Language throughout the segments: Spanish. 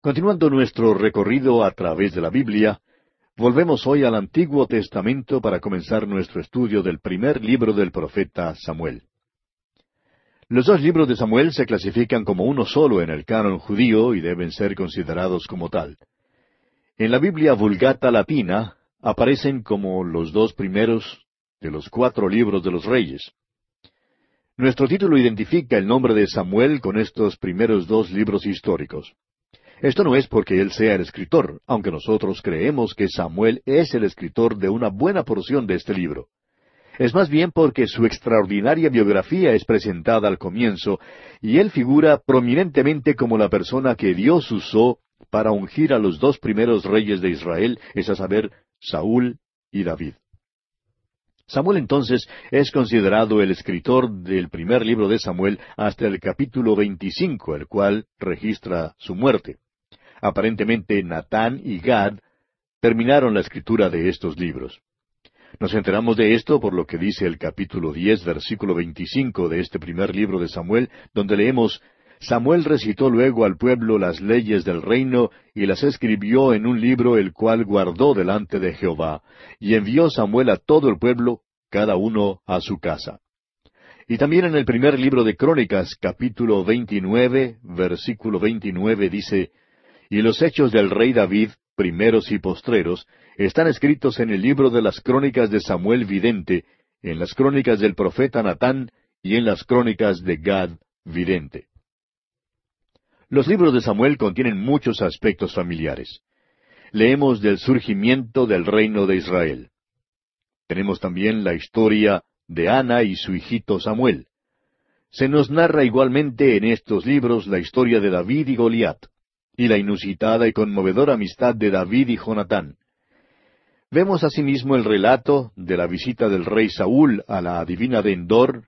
Continuando nuestro recorrido a través de la Biblia, volvemos hoy al Antiguo Testamento para comenzar nuestro estudio del primer libro del profeta Samuel. Los dos libros de Samuel se clasifican como uno solo en el canon judío y deben ser considerados como tal. En la Biblia Vulgata Latina aparecen como los dos primeros de los cuatro libros de los reyes. Nuestro título identifica el nombre de Samuel con estos primeros dos libros históricos. Esto no es porque él sea el escritor, aunque nosotros creemos que Samuel es el escritor de una buena porción de este libro. Es más bien porque su extraordinaria biografía es presentada al comienzo y él figura prominentemente como la persona que Dios usó para ungir a los dos primeros reyes de Israel, es a saber, Saúl y David. Samuel entonces es considerado el escritor del primer libro de Samuel hasta el capítulo 25, el cual registra su muerte. Aparentemente Natán y Gad terminaron la escritura de estos libros. Nos enteramos de esto por lo que dice el capítulo diez, versículo veinticinco de este primer libro de Samuel, donde leemos Samuel recitó luego al pueblo las leyes del reino y las escribió en un libro el cual guardó delante de Jehová, y envió Samuel a todo el pueblo, cada uno a su casa. Y también en el primer libro de Crónicas, capítulo veintinueve, versículo 29, dice, y los hechos del rey David, primeros y postreros, están escritos en el libro de las crónicas de Samuel Vidente, en las crónicas del profeta Natán y en las crónicas de Gad Vidente. Los libros de Samuel contienen muchos aspectos familiares. Leemos del surgimiento del reino de Israel. Tenemos también la historia de Ana y su hijito Samuel. Se nos narra igualmente en estos libros la historia de David y Goliat y la inusitada y conmovedora amistad de David y Jonatán. Vemos asimismo el relato de la visita del rey Saúl a la adivina de Endor,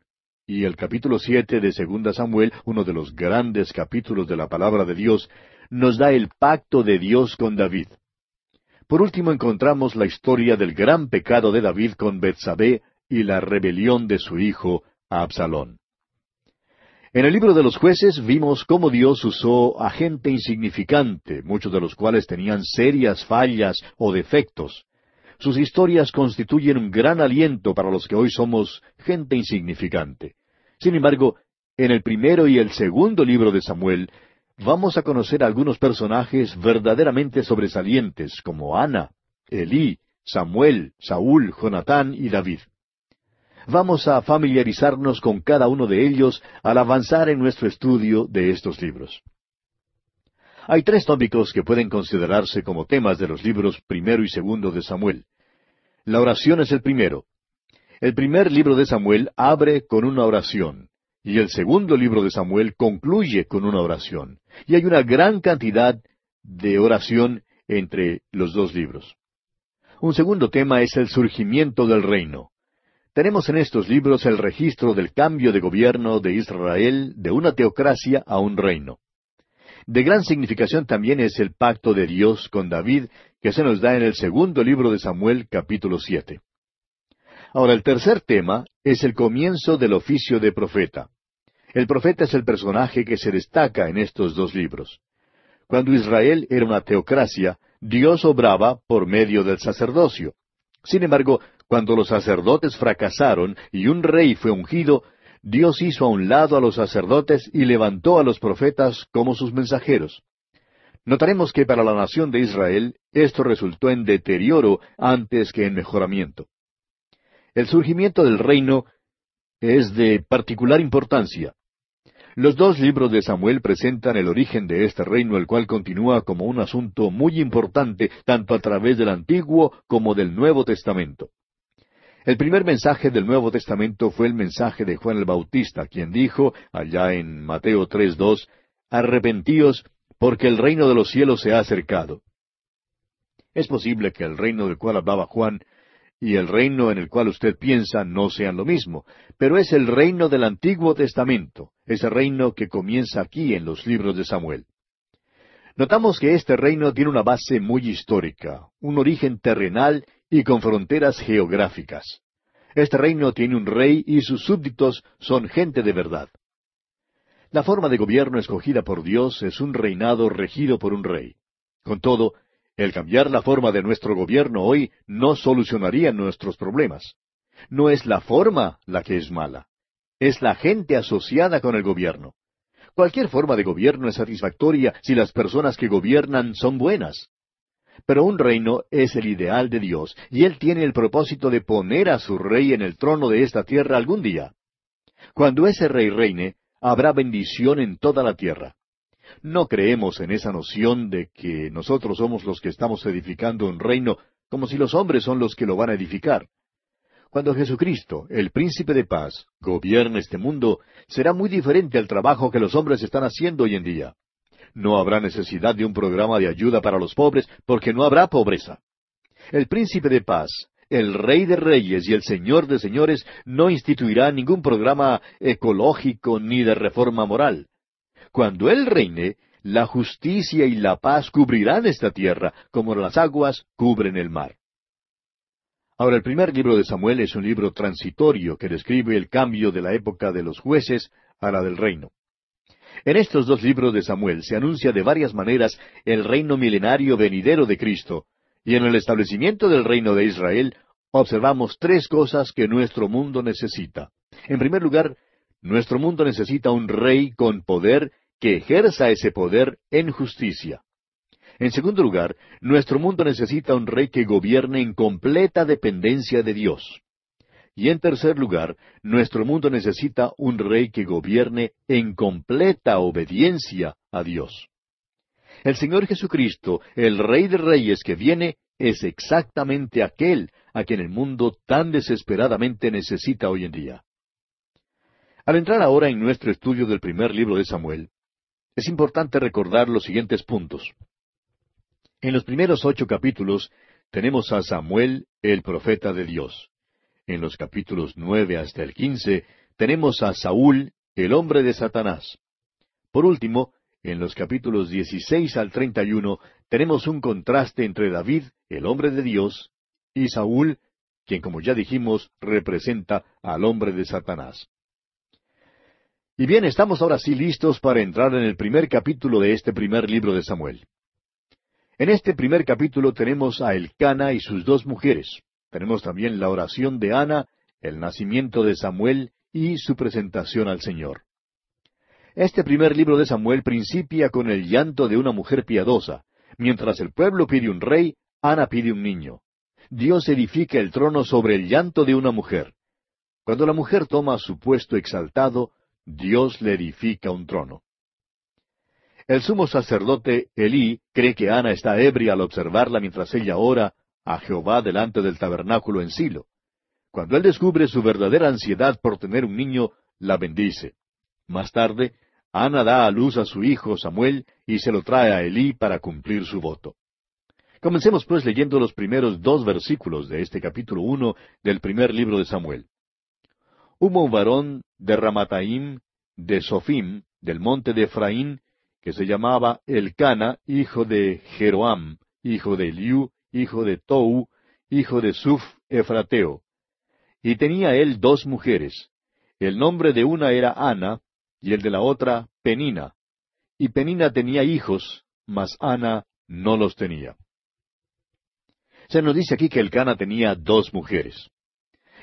y el capítulo siete de Segunda Samuel, uno de los grandes capítulos de la palabra de Dios, nos da el pacto de Dios con David. Por último encontramos la historia del gran pecado de David con Betsabé y la rebelión de su hijo Absalón. En el libro de los jueces vimos cómo Dios usó a gente insignificante, muchos de los cuales tenían serias fallas o defectos. Sus historias constituyen un gran aliento para los que hoy somos gente insignificante. Sin embargo, en el primero y el segundo libro de Samuel vamos a conocer algunos personajes verdaderamente sobresalientes como Ana, Elí, Samuel, Saúl, Jonatán y David. Vamos a familiarizarnos con cada uno de ellos al avanzar en nuestro estudio de estos libros. Hay tres tópicos que pueden considerarse como temas de los libros primero y segundo de Samuel. La oración es el primero. El primer libro de Samuel abre con una oración y el segundo libro de Samuel concluye con una oración. Y hay una gran cantidad de oración entre los dos libros. Un segundo tema es el surgimiento del reino. Tenemos en estos libros el registro del cambio de gobierno de Israel de una teocracia a un reino. De gran significación también es el pacto de Dios con David que se nos da en el segundo libro de Samuel capítulo 7. Ahora el tercer tema es el comienzo del oficio de profeta. El profeta es el personaje que se destaca en estos dos libros. Cuando Israel era una teocracia, Dios obraba por medio del sacerdocio. Sin embargo, cuando los sacerdotes fracasaron y un rey fue ungido, Dios hizo a un lado a los sacerdotes y levantó a los profetas como sus mensajeros. Notaremos que para la nación de Israel esto resultó en deterioro antes que en mejoramiento. El surgimiento del reino es de particular importancia. Los dos libros de Samuel presentan el origen de este reino, el cual continúa como un asunto muy importante tanto a través del Antiguo como del Nuevo Testamento. El primer mensaje del Nuevo Testamento fue el mensaje de Juan el Bautista, quien dijo, allá en Mateo 3.2, Arrepentíos, porque el reino de los cielos se ha acercado. Es posible que el reino del cual hablaba Juan y el reino en el cual usted piensa no sean lo mismo, pero es el reino del Antiguo Testamento, ese reino que comienza aquí en los libros de Samuel. Notamos que este reino tiene una base muy histórica, un origen terrenal y con fronteras geográficas. Este reino tiene un rey y sus súbditos son gente de verdad. La forma de gobierno escogida por Dios es un reinado regido por un rey. Con todo, el cambiar la forma de nuestro gobierno hoy no solucionaría nuestros problemas. No es la forma la que es mala, es la gente asociada con el gobierno. Cualquier forma de gobierno es satisfactoria si las personas que gobiernan son buenas. Pero un reino es el ideal de Dios, y Él tiene el propósito de poner a su rey en el trono de esta tierra algún día. Cuando ese rey reine, habrá bendición en toda la tierra. No creemos en esa noción de que nosotros somos los que estamos edificando un reino, como si los hombres son los que lo van a edificar. Cuando Jesucristo, el príncipe de paz, gobierne este mundo, será muy diferente al trabajo que los hombres están haciendo hoy en día. No habrá necesidad de un programa de ayuda para los pobres, porque no habrá pobreza. El príncipe de paz, el rey de reyes y el señor de señores no instituirá ningún programa ecológico ni de reforma moral. Cuando él reine, la justicia y la paz cubrirán esta tierra, como las aguas cubren el mar. Ahora, el primer libro de Samuel es un libro transitorio que describe el cambio de la época de los jueces a la del reino. En estos dos libros de Samuel se anuncia de varias maneras el reino milenario venidero de Cristo, y en el establecimiento del reino de Israel observamos tres cosas que nuestro mundo necesita. En primer lugar, nuestro mundo necesita un rey con poder que ejerza ese poder en justicia. En segundo lugar, nuestro mundo necesita un rey que gobierne en completa dependencia de Dios. Y en tercer lugar, nuestro mundo necesita un rey que gobierne en completa obediencia a Dios. El Señor Jesucristo, el Rey de Reyes que viene, es exactamente aquel a quien el mundo tan desesperadamente necesita hoy en día. Al entrar ahora en nuestro estudio del primer libro de Samuel, es importante recordar los siguientes puntos. En los primeros ocho capítulos tenemos a Samuel, el profeta de Dios en los capítulos nueve hasta el quince, tenemos a Saúl, el hombre de Satanás. Por último, en los capítulos dieciséis al treinta y uno, tenemos un contraste entre David, el hombre de Dios, y Saúl, quien como ya dijimos representa al hombre de Satanás. Y bien, estamos ahora sí listos para entrar en el primer capítulo de este primer libro de Samuel. En este primer capítulo tenemos a Elcana y sus dos mujeres. Tenemos también la oración de Ana, el nacimiento de Samuel y su presentación al Señor. Este primer libro de Samuel principia con el llanto de una mujer piadosa. Mientras el pueblo pide un rey, Ana pide un niño. Dios edifica el trono sobre el llanto de una mujer. Cuando la mujer toma su puesto exaltado, Dios le edifica un trono. El sumo sacerdote Elí cree que Ana está ebria al observarla mientras ella ora a Jehová delante del tabernáculo en Silo. Cuando él descubre su verdadera ansiedad por tener un niño, la bendice. Más tarde, Ana da a luz a su hijo Samuel y se lo trae a Elí para cumplir su voto. Comencemos pues leyendo los primeros dos versículos de este capítulo uno del primer libro de Samuel. Hubo un varón de Ramataim, de Sofim, del monte de Efraín, que se llamaba Elcana, hijo de Jeroam, hijo de Eliú, hijo de Tou, hijo de Suf Efrateo. Y tenía él dos mujeres. El nombre de una era Ana, y el de la otra Penina. Y Penina tenía hijos, mas Ana no los tenía. Se nos dice aquí que el Cana tenía dos mujeres.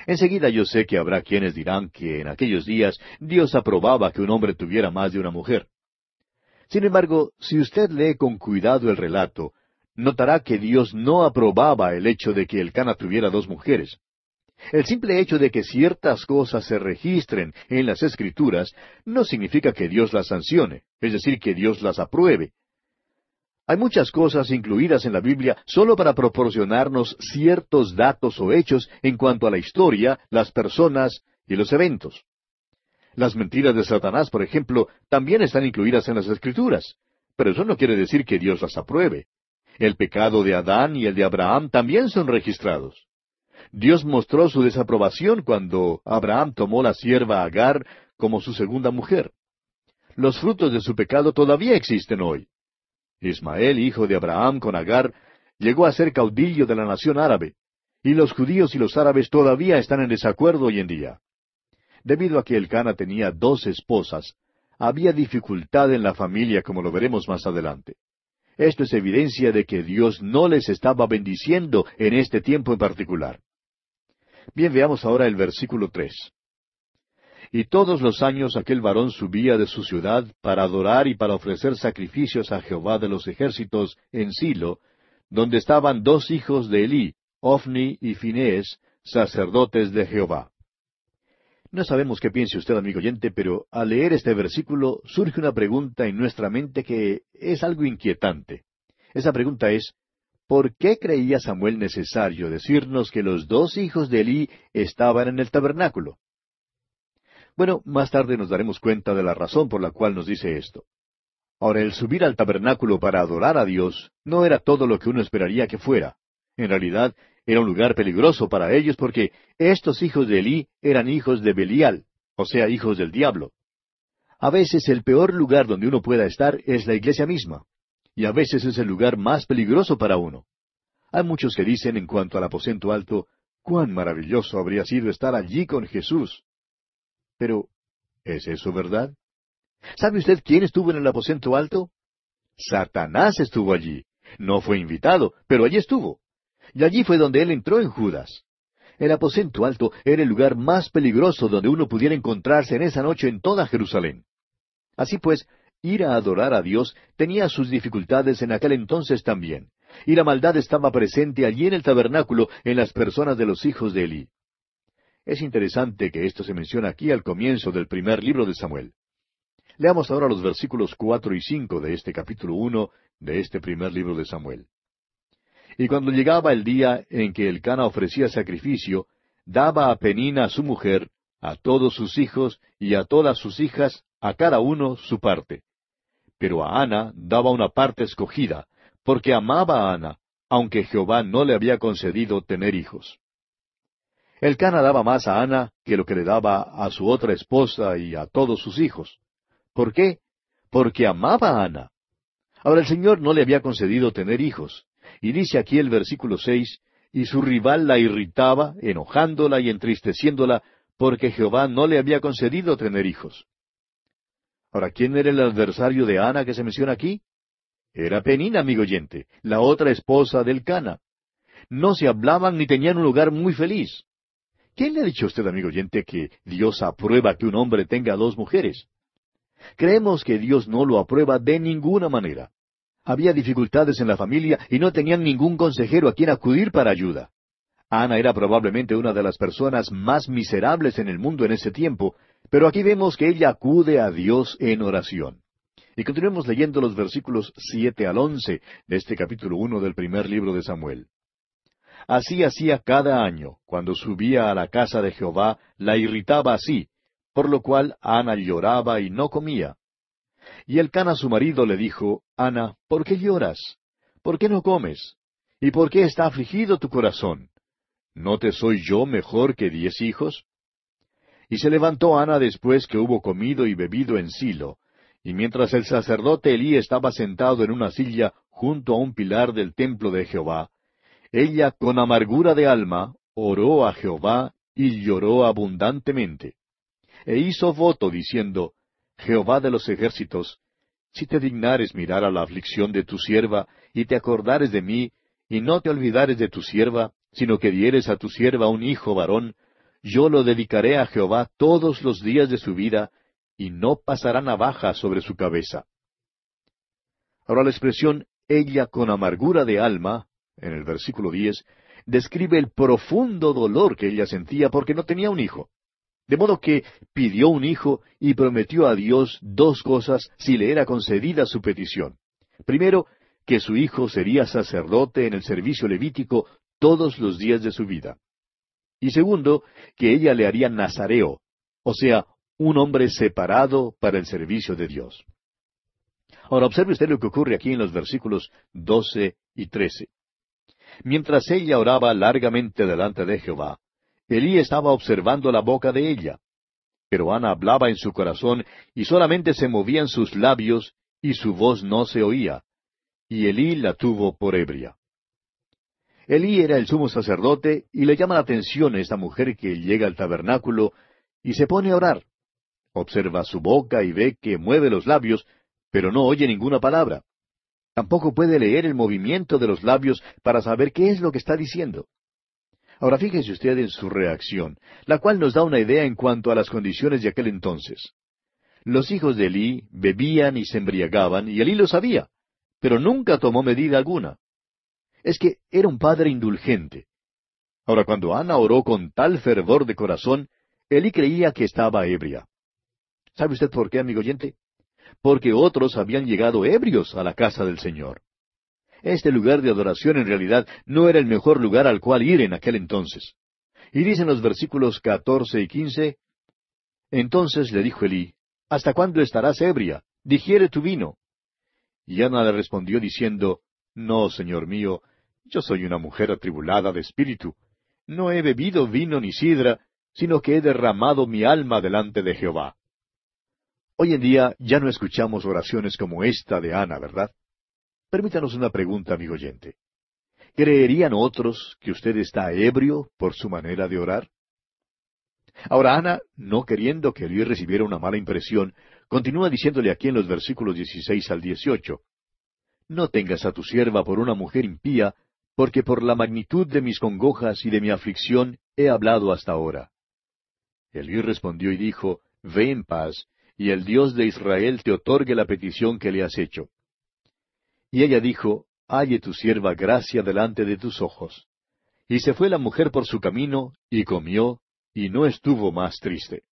Enseguida yo sé que habrá quienes dirán que en aquellos días Dios aprobaba que un hombre tuviera más de una mujer. Sin embargo, si usted lee con cuidado el relato, notará que Dios no aprobaba el hecho de que el Cana tuviera dos mujeres. El simple hecho de que ciertas cosas se registren en las Escrituras no significa que Dios las sancione, es decir, que Dios las apruebe. Hay muchas cosas incluidas en la Biblia solo para proporcionarnos ciertos datos o hechos en cuanto a la historia, las personas y los eventos. Las mentiras de Satanás, por ejemplo, también están incluidas en las Escrituras, pero eso no quiere decir que Dios las apruebe. El pecado de Adán y el de Abraham también son registrados. Dios mostró su desaprobación cuando Abraham tomó la sierva Agar como su segunda mujer. Los frutos de su pecado todavía existen hoy. Ismael, hijo de Abraham con Agar, llegó a ser caudillo de la nación árabe, y los judíos y los árabes todavía están en desacuerdo hoy en día. Debido a que el Cana tenía dos esposas, había dificultad en la familia, como lo veremos más adelante. Esto es evidencia de que Dios no les estaba bendiciendo en este tiempo en particular. Bien, veamos ahora el versículo tres. Y todos los años aquel varón subía de su ciudad para adorar y para ofrecer sacrificios a Jehová de los ejércitos en Silo, donde estaban dos hijos de Elí, Ofni y Finés, sacerdotes de Jehová. No sabemos qué piense usted, amigo oyente, pero al leer este versículo surge una pregunta en nuestra mente que es algo inquietante. Esa pregunta es, ¿por qué creía Samuel necesario decirnos que los dos hijos de Elí estaban en el tabernáculo? Bueno, más tarde nos daremos cuenta de la razón por la cual nos dice esto. Ahora, el subir al tabernáculo para adorar a Dios no era todo lo que uno esperaría que fuera. En realidad, era un lugar peligroso para ellos porque estos hijos de Elí eran hijos de Belial, o sea, hijos del diablo. A veces el peor lugar donde uno pueda estar es la iglesia misma, y a veces es el lugar más peligroso para uno. Hay muchos que dicen en cuanto al aposento alto, cuán maravilloso habría sido estar allí con Jesús. Pero, ¿es eso verdad? ¿Sabe usted quién estuvo en el aposento alto? Satanás estuvo allí. No fue invitado, pero allí estuvo. Y allí fue donde él entró en Judas. El aposento alto era el lugar más peligroso donde uno pudiera encontrarse en esa noche en toda Jerusalén. Así pues, ir a adorar a Dios tenía sus dificultades en aquel entonces también, y la maldad estaba presente allí en el tabernáculo en las personas de los hijos de Elí. Es interesante que esto se menciona aquí al comienzo del primer libro de Samuel. Leamos ahora los versículos cuatro y cinco de este capítulo uno de este primer libro de Samuel. Y cuando llegaba el día en que el Cana ofrecía sacrificio, daba a Penina su mujer, a todos sus hijos y a todas sus hijas, a cada uno su parte. Pero a Ana daba una parte escogida, porque amaba a Ana, aunque Jehová no le había concedido tener hijos. El Cana daba más a Ana que lo que le daba a su otra esposa y a todos sus hijos. ¿Por qué? Porque amaba a Ana. Ahora el Señor no le había concedido tener hijos, y dice aquí el versículo seis, y su rival la irritaba, enojándola y entristeciéndola, porque Jehová no le había concedido tener hijos. Ahora, ¿quién era el adversario de Ana que se menciona aquí? Era Penina, amigo oyente, la otra esposa del Cana. No se hablaban ni tenían un lugar muy feliz. ¿Quién le ha dicho a usted, amigo oyente, que Dios aprueba que un hombre tenga dos mujeres? Creemos que Dios no lo aprueba de ninguna manera. Había dificultades en la familia y no tenían ningún consejero a quien acudir para ayuda. Ana era probablemente una de las personas más miserables en el mundo en ese tiempo, pero aquí vemos que ella acude a Dios en oración. Y continuemos leyendo los versículos siete al once de este capítulo uno del primer libro de Samuel. Así hacía cada año, cuando subía a la casa de Jehová, la irritaba así, por lo cual Ana lloraba y no comía. Y el Elcana su marido le dijo, Ana, ¿por qué lloras? ¿Por qué no comes? ¿Y por qué está afligido tu corazón? ¿No te soy yo mejor que diez hijos? Y se levantó Ana después que hubo comido y bebido en Silo, y mientras el sacerdote Elí estaba sentado en una silla junto a un pilar del templo de Jehová, ella con amargura de alma oró a Jehová y lloró abundantemente. E hizo voto diciendo, Jehová de los ejércitos, si te dignares mirar a la aflicción de tu sierva, y te acordares de mí, y no te olvidares de tu sierva, sino que dieres a tu sierva un hijo varón, yo lo dedicaré a Jehová todos los días de su vida, y no pasará navaja sobre su cabeza. Ahora la expresión ella con amargura de alma, en el versículo diez, describe el profundo dolor que ella sentía porque no tenía un hijo. De modo que pidió un hijo y prometió a Dios dos cosas si le era concedida su petición. Primero, que su hijo sería sacerdote en el servicio levítico todos los días de su vida. Y segundo, que ella le haría nazareo, o sea, un hombre separado para el servicio de Dios. Ahora observe usted lo que ocurre aquí en los versículos 12 y 13. Mientras ella oraba largamente delante de Jehová, Elí estaba observando la boca de ella. Pero Ana hablaba en su corazón y solamente se movían sus labios y su voz no se oía. Y Elí la tuvo por ebria. Elí era el sumo sacerdote y le llama la atención esta mujer que llega al tabernáculo y se pone a orar. Observa su boca y ve que mueve los labios, pero no oye ninguna palabra. Tampoco puede leer el movimiento de los labios para saber qué es lo que está diciendo. Ahora fíjese usted en su reacción, la cual nos da una idea en cuanto a las condiciones de aquel entonces. Los hijos de Eli bebían y se embriagaban, y Elí lo sabía, pero nunca tomó medida alguna. Es que era un padre indulgente. Ahora, cuando Ana oró con tal fervor de corazón, Eli creía que estaba ebria. ¿Sabe usted por qué, amigo oyente? Porque otros habían llegado ebrios a la casa del Señor. Este lugar de adoración en realidad no era el mejor lugar al cual ir en aquel entonces. Y dicen los versículos catorce y quince, Entonces le dijo Elí, ¿Hasta cuándo estarás ebria? Digiere tu vino. Y Ana le respondió diciendo, No, señor mío, yo soy una mujer atribulada de espíritu. No he bebido vino ni sidra, sino que he derramado mi alma delante de Jehová. Hoy en día ya no escuchamos oraciones como esta de Ana, ¿verdad? Permítanos una pregunta, amigo oyente. ¿Creerían otros que usted está ebrio por su manera de orar? Ahora Ana, no queriendo que Luis recibiera una mala impresión, continúa diciéndole aquí en los versículos 16 al 18, No tengas a tu sierva por una mujer impía, porque por la magnitud de mis congojas y de mi aflicción he hablado hasta ahora. Elí respondió y dijo, Ve en paz, y el Dios de Israel te otorgue la petición que le has hecho. Y ella dijo, Halle tu sierva gracia delante de tus ojos. Y se fue la mujer por su camino, y comió, y no estuvo más triste.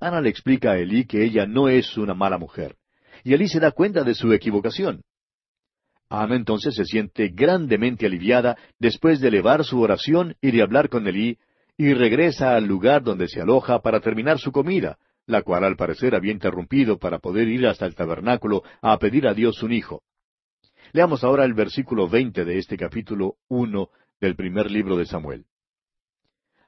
Ana le explica a Elí que ella no es una mala mujer, y Elí se da cuenta de su equivocación. Ana entonces se siente grandemente aliviada después de elevar su oración y de hablar con Elí, y regresa al lugar donde se aloja para terminar su comida, la cual al parecer había interrumpido para poder ir hasta el tabernáculo a pedir a Dios un hijo. Leamos ahora el versículo veinte de este capítulo uno del primer libro de Samuel.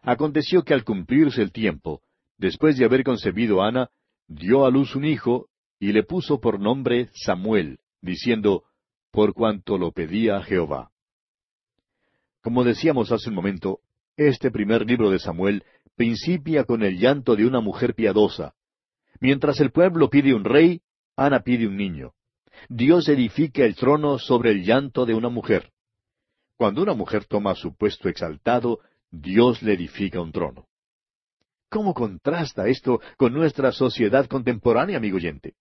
Aconteció que al cumplirse el tiempo, después de haber concebido Ana, dio a luz un hijo y le puso por nombre Samuel, diciendo, por cuanto lo pedía Jehová. Como decíamos hace un momento, este primer libro de Samuel principia con el llanto de una mujer piadosa. Mientras el pueblo pide un rey, Ana pide un niño. Dios edifica el trono sobre el llanto de una mujer. Cuando una mujer toma su puesto exaltado, Dios le edifica un trono. ¿Cómo contrasta esto con nuestra sociedad contemporánea, amigo oyente?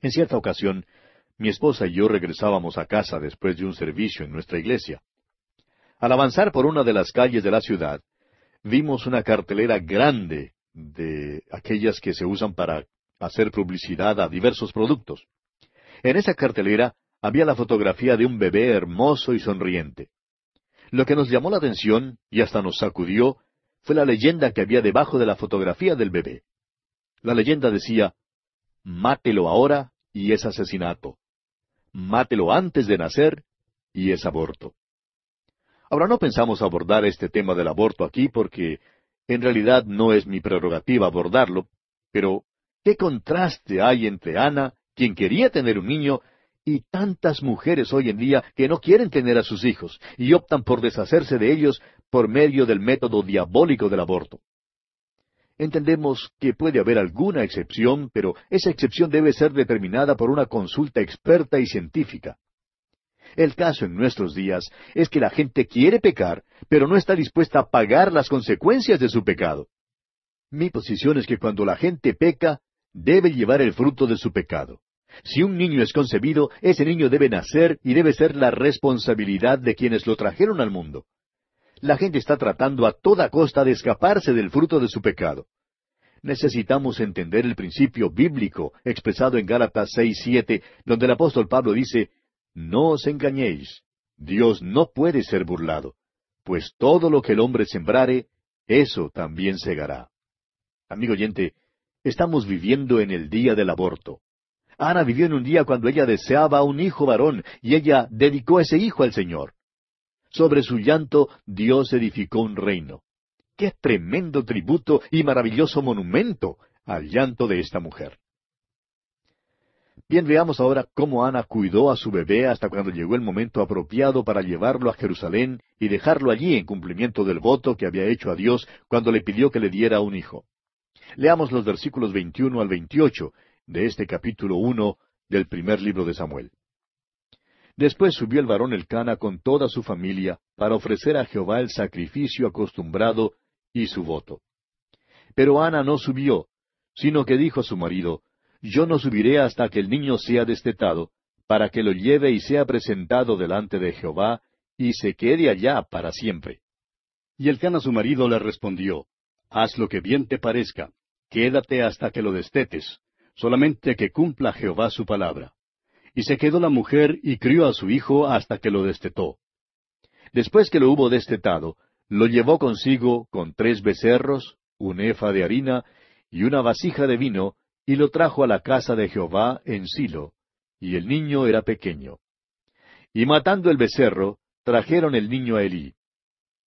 En cierta ocasión, mi esposa y yo regresábamos a casa después de un servicio en nuestra iglesia. Al avanzar por una de las calles de la ciudad, vimos una cartelera grande de aquellas que se usan para hacer publicidad a diversos productos. En esa cartelera había la fotografía de un bebé hermoso y sonriente. Lo que nos llamó la atención y hasta nos sacudió fue la leyenda que había debajo de la fotografía del bebé. La leyenda decía, Mátelo ahora y es asesinato. Mátelo antes de nacer y es aborto. Ahora no pensamos abordar este tema del aborto aquí porque en realidad no es mi prerrogativa abordarlo, pero qué contraste hay entre Ana, quien quería tener un niño, y tantas mujeres hoy en día que no quieren tener a sus hijos y optan por deshacerse de ellos por medio del método diabólico del aborto. Entendemos que puede haber alguna excepción, pero esa excepción debe ser determinada por una consulta experta y científica. El caso en nuestros días es que la gente quiere pecar, pero no está dispuesta a pagar las consecuencias de su pecado. Mi posición es que cuando la gente peca, debe llevar el fruto de su pecado. Si un niño es concebido, ese niño debe nacer y debe ser la responsabilidad de quienes lo trajeron al mundo. La gente está tratando a toda costa de escaparse del fruto de su pecado. Necesitamos entender el principio bíblico expresado en Gálatas 6, 7, donde el apóstol Pablo dice, no os engañéis, Dios no puede ser burlado, pues todo lo que el hombre sembrare, eso también segará. Amigo oyente, estamos viviendo en el día del aborto. Ana vivió en un día cuando ella deseaba un hijo varón y ella dedicó ese hijo al Señor. Sobre su llanto Dios edificó un reino. ¡Qué tremendo tributo y maravilloso monumento al llanto de esta mujer! Bien, veamos ahora cómo Ana cuidó a su bebé hasta cuando llegó el momento apropiado para llevarlo a Jerusalén y dejarlo allí en cumplimiento del voto que había hecho a Dios cuando le pidió que le diera un hijo. Leamos los versículos 21 al 28 de este capítulo 1 del primer libro de Samuel. Después subió el varón Elcana con toda su familia para ofrecer a Jehová el sacrificio acostumbrado y su voto. Pero Ana no subió, sino que dijo a su marido, yo no subiré hasta que el niño sea destetado, para que lo lleve y sea presentado delante de Jehová, y se quede allá para siempre. Y el Cana su marido le respondió, Haz lo que bien te parezca, quédate hasta que lo destetes, solamente que cumpla Jehová su palabra. Y se quedó la mujer y crió a su hijo hasta que lo destetó. Después que lo hubo destetado, lo llevó consigo con tres becerros, un efa de harina y una vasija de vino, y lo trajo a la casa de Jehová en Silo, y el niño era pequeño. Y matando el becerro, trajeron el niño a Elí.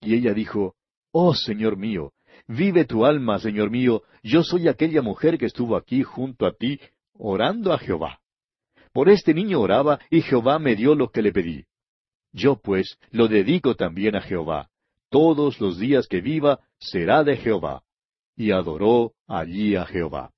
Y ella dijo, Oh Señor mío, vive tu alma, Señor mío, yo soy aquella mujer que estuvo aquí junto a ti, orando a Jehová. Por este niño oraba, y Jehová me dio lo que le pedí. Yo pues lo dedico también a Jehová. Todos los días que viva será de Jehová. Y adoró allí a Jehová.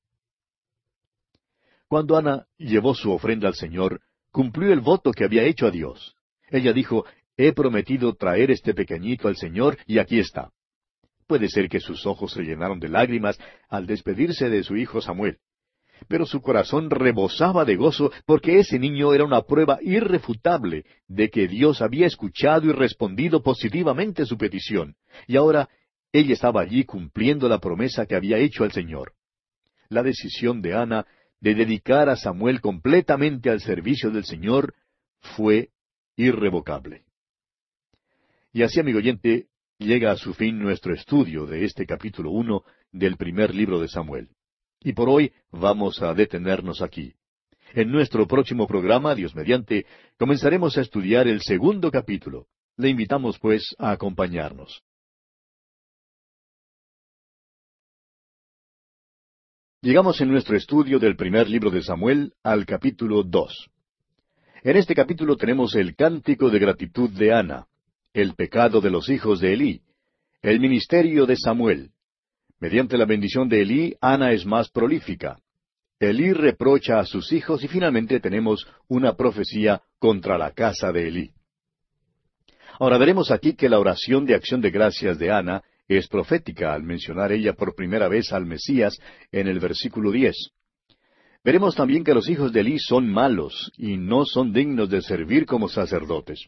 Cuando Ana llevó su ofrenda al Señor, cumplió el voto que había hecho a Dios. Ella dijo, He prometido traer este pequeñito al Señor y aquí está. Puede ser que sus ojos se llenaron de lágrimas al despedirse de su hijo Samuel, pero su corazón rebosaba de gozo porque ese niño era una prueba irrefutable de que Dios había escuchado y respondido positivamente su petición, y ahora ella estaba allí cumpliendo la promesa que había hecho al Señor. La decisión de Ana de dedicar a Samuel completamente al servicio del Señor fue irrevocable. Y así, amigo oyente, llega a su fin nuestro estudio de este capítulo uno del primer libro de Samuel. Y por hoy vamos a detenernos aquí. En nuestro próximo programa, Dios mediante, comenzaremos a estudiar el segundo capítulo. Le invitamos, pues, a acompañarnos. Llegamos en nuestro estudio del primer libro de Samuel al capítulo dos. En este capítulo tenemos el cántico de gratitud de Ana, el pecado de los hijos de Elí, el ministerio de Samuel. Mediante la bendición de Elí, Ana es más prolífica. Elí reprocha a sus hijos y finalmente tenemos una profecía contra la casa de Elí. Ahora veremos aquí que la oración de acción de gracias de Ana es profética al mencionar ella por primera vez al Mesías en el versículo 10. Veremos también que los hijos de Elí son malos y no son dignos de servir como sacerdotes.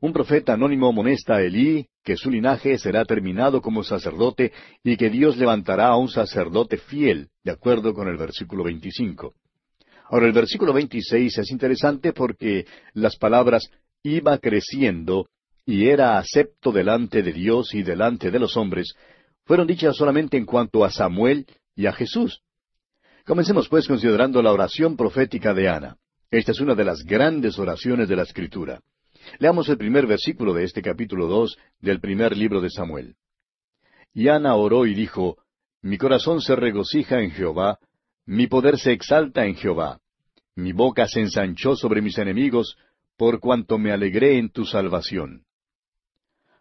Un profeta anónimo amonesta a Elí que su linaje será terminado como sacerdote y que Dios levantará a un sacerdote fiel, de acuerdo con el versículo 25. Ahora el versículo 26 es interesante porque las palabras iba creciendo y era acepto delante de Dios y delante de los hombres, fueron dichas solamente en cuanto a Samuel y a Jesús. Comencemos pues considerando la oración profética de Ana. Esta es una de las grandes oraciones de la Escritura. Leamos el primer versículo de este capítulo dos del primer libro de Samuel. Y Ana oró y dijo, Mi corazón se regocija en Jehová, mi poder se exalta en Jehová. Mi boca se ensanchó sobre mis enemigos, por cuanto me alegré en tu salvación.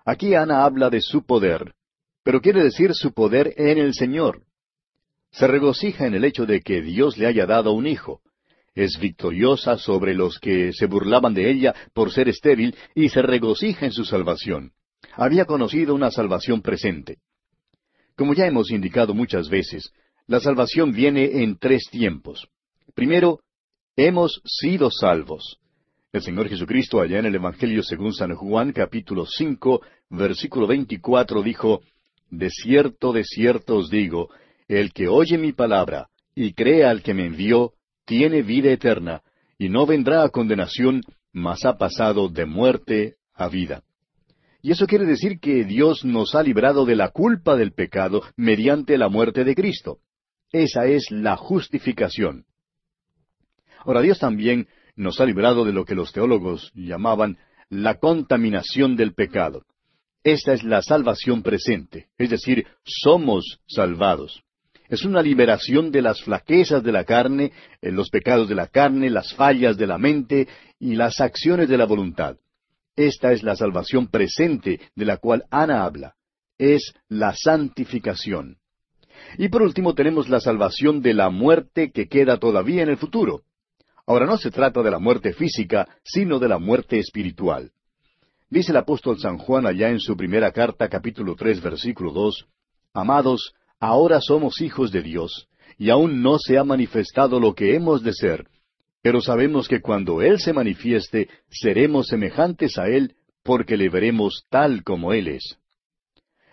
Aquí Ana habla de su poder, pero quiere decir su poder en el Señor. Se regocija en el hecho de que Dios le haya dado un hijo. Es victoriosa sobre los que se burlaban de ella por ser estéril y se regocija en su salvación. Había conocido una salvación presente. Como ya hemos indicado muchas veces, la salvación viene en tres tiempos. Primero, hemos sido salvos. El Señor Jesucristo allá en el Evangelio según San Juan capítulo cinco versículo 24, dijo, De cierto, de cierto os digo, el que oye mi palabra y cree al que me envió, tiene vida eterna, y no vendrá a condenación, mas ha pasado de muerte a vida. Y eso quiere decir que Dios nos ha librado de la culpa del pecado mediante la muerte de Cristo. Esa es la justificación. Ahora Dios también nos ha librado de lo que los teólogos llamaban la contaminación del pecado. Esta es la salvación presente, es decir, somos salvados. Es una liberación de las flaquezas de la carne, eh, los pecados de la carne, las fallas de la mente y las acciones de la voluntad. Esta es la salvación presente de la cual Ana habla. Es la santificación. Y por último tenemos la salvación de la muerte que queda todavía en el futuro. Ahora no se trata de la muerte física, sino de la muerte espiritual. Dice el apóstol San Juan allá en su primera carta, capítulo tres, versículo dos, Amados, ahora somos hijos de Dios, y aún no se ha manifestado lo que hemos de ser, pero sabemos que cuando Él se manifieste, seremos semejantes a Él, porque le veremos tal como Él es.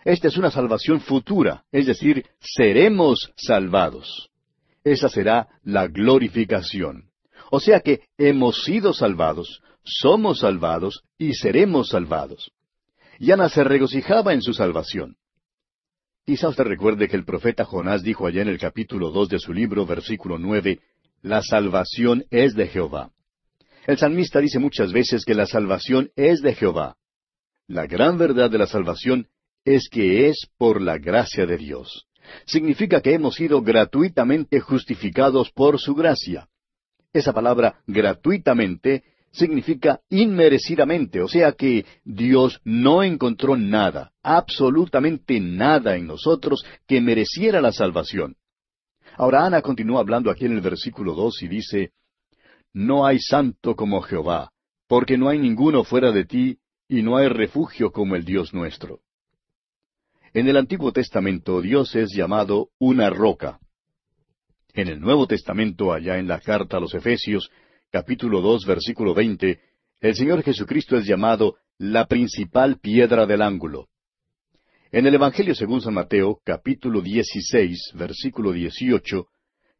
Esta es una salvación futura, es decir, seremos salvados. Esa será la glorificación. O sea que hemos sido salvados, somos salvados y seremos salvados. Y se regocijaba en su salvación. Quizá usted recuerde que el profeta Jonás dijo allá en el capítulo dos de su libro, versículo nueve, La salvación es de Jehová. El salmista dice muchas veces que la salvación es de Jehová. La gran verdad de la salvación es que es por la gracia de Dios. Significa que hemos sido gratuitamente justificados por su gracia. Esa palabra gratuitamente significa inmerecidamente, o sea que Dios no encontró nada, absolutamente nada en nosotros que mereciera la salvación. Ahora Ana continúa hablando aquí en el versículo dos y dice, No hay santo como Jehová, porque no hay ninguno fuera de ti, y no hay refugio como el Dios nuestro. En el Antiguo Testamento Dios es llamado una roca, en el Nuevo Testamento, allá en la carta a los Efesios, capítulo dos, versículo 20, el Señor Jesucristo es llamado la principal piedra del ángulo. En el Evangelio según San Mateo, capítulo 16, versículo 18,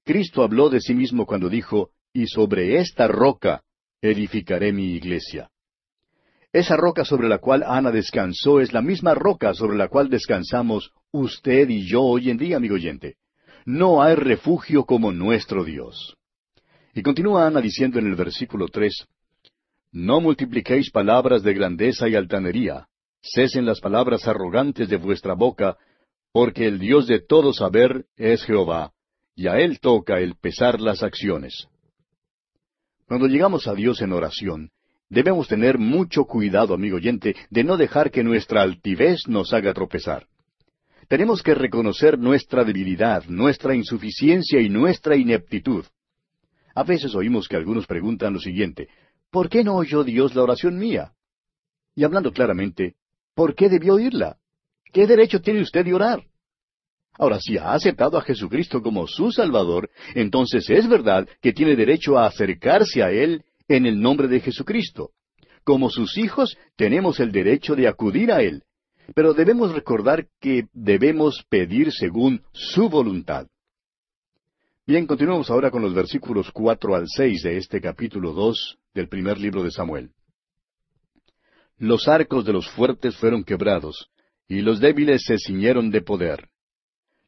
Cristo habló de sí mismo cuando dijo, Y sobre esta roca edificaré mi iglesia. Esa roca sobre la cual Ana descansó es la misma roca sobre la cual descansamos usted y yo hoy en día, amigo oyente. No hay refugio como nuestro Dios. Y continúa Ana diciendo en el versículo tres, No multipliquéis palabras de grandeza y altanería, cesen las palabras arrogantes de vuestra boca, porque el Dios de todo saber es Jehová, y a Él toca el pesar las acciones. Cuando llegamos a Dios en oración, debemos tener mucho cuidado, amigo oyente, de no dejar que nuestra altivez nos haga tropezar. Tenemos que reconocer nuestra debilidad, nuestra insuficiencia y nuestra ineptitud. A veces oímos que algunos preguntan lo siguiente, ¿por qué no oyó Dios la oración mía? Y hablando claramente, ¿por qué debió oírla? ¿Qué derecho tiene usted de orar? Ahora, si ha aceptado a Jesucristo como su Salvador, entonces es verdad que tiene derecho a acercarse a Él en el nombre de Jesucristo. Como sus hijos, tenemos el derecho de acudir a Él, pero debemos recordar que debemos pedir según su voluntad. Bien, continuamos ahora con los versículos cuatro al seis de este capítulo dos del primer libro de Samuel. Los arcos de los fuertes fueron quebrados, y los débiles se ciñeron de poder.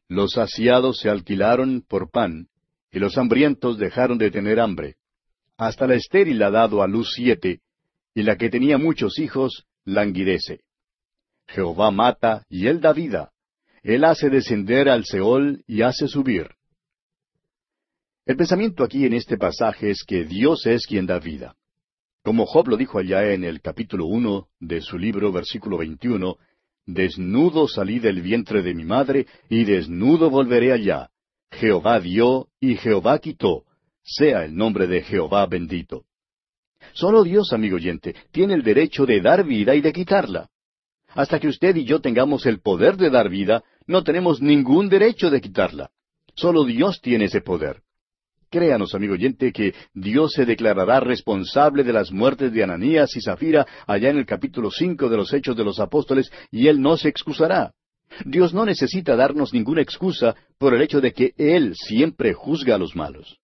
Los saciados se alquilaron por pan, y los hambrientos dejaron de tener hambre. Hasta la estéril ha dado a luz siete, y la que tenía muchos hijos languidece. Jehová mata y él da vida. Él hace descender al Seol y hace subir. El pensamiento aquí en este pasaje es que Dios es quien da vida. Como Job lo dijo allá en el capítulo uno de su libro, versículo 21, Desnudo salí del vientre de mi madre, y desnudo volveré allá. Jehová dio y Jehová quitó. Sea el nombre de Jehová bendito. Solo Dios, amigo oyente, tiene el derecho de dar vida y de quitarla. Hasta que usted y yo tengamos el poder de dar vida, no tenemos ningún derecho de quitarla. Solo Dios tiene ese poder. Créanos, amigo oyente, que Dios se declarará responsable de las muertes de Ananías y Zafira allá en el capítulo cinco de los Hechos de los Apóstoles, y Él no se excusará. Dios no necesita darnos ninguna excusa por el hecho de que Él siempre juzga a los malos.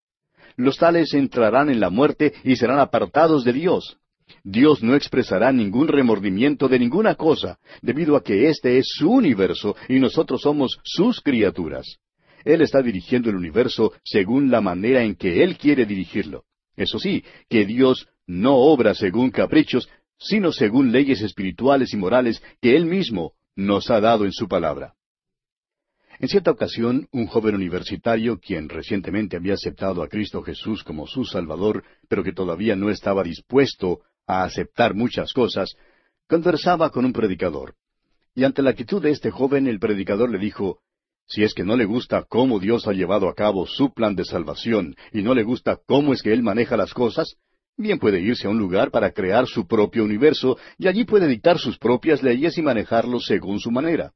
Los tales entrarán en la muerte y serán apartados de Dios. Dios no expresará ningún remordimiento de ninguna cosa, debido a que este es su universo y nosotros somos sus criaturas. Él está dirigiendo el universo según la manera en que Él quiere dirigirlo. Eso sí, que Dios no obra según caprichos, sino según leyes espirituales y morales que Él mismo nos ha dado en su palabra. En cierta ocasión, un joven universitario, quien recientemente había aceptado a Cristo Jesús como su Salvador, pero que todavía no estaba dispuesto a aceptar muchas cosas, conversaba con un predicador. Y ante la actitud de este joven, el predicador le dijo, si es que no le gusta cómo Dios ha llevado a cabo su plan de salvación y no le gusta cómo es que Él maneja las cosas, bien puede irse a un lugar para crear su propio universo y allí puede dictar sus propias leyes y manejarlo según su manera.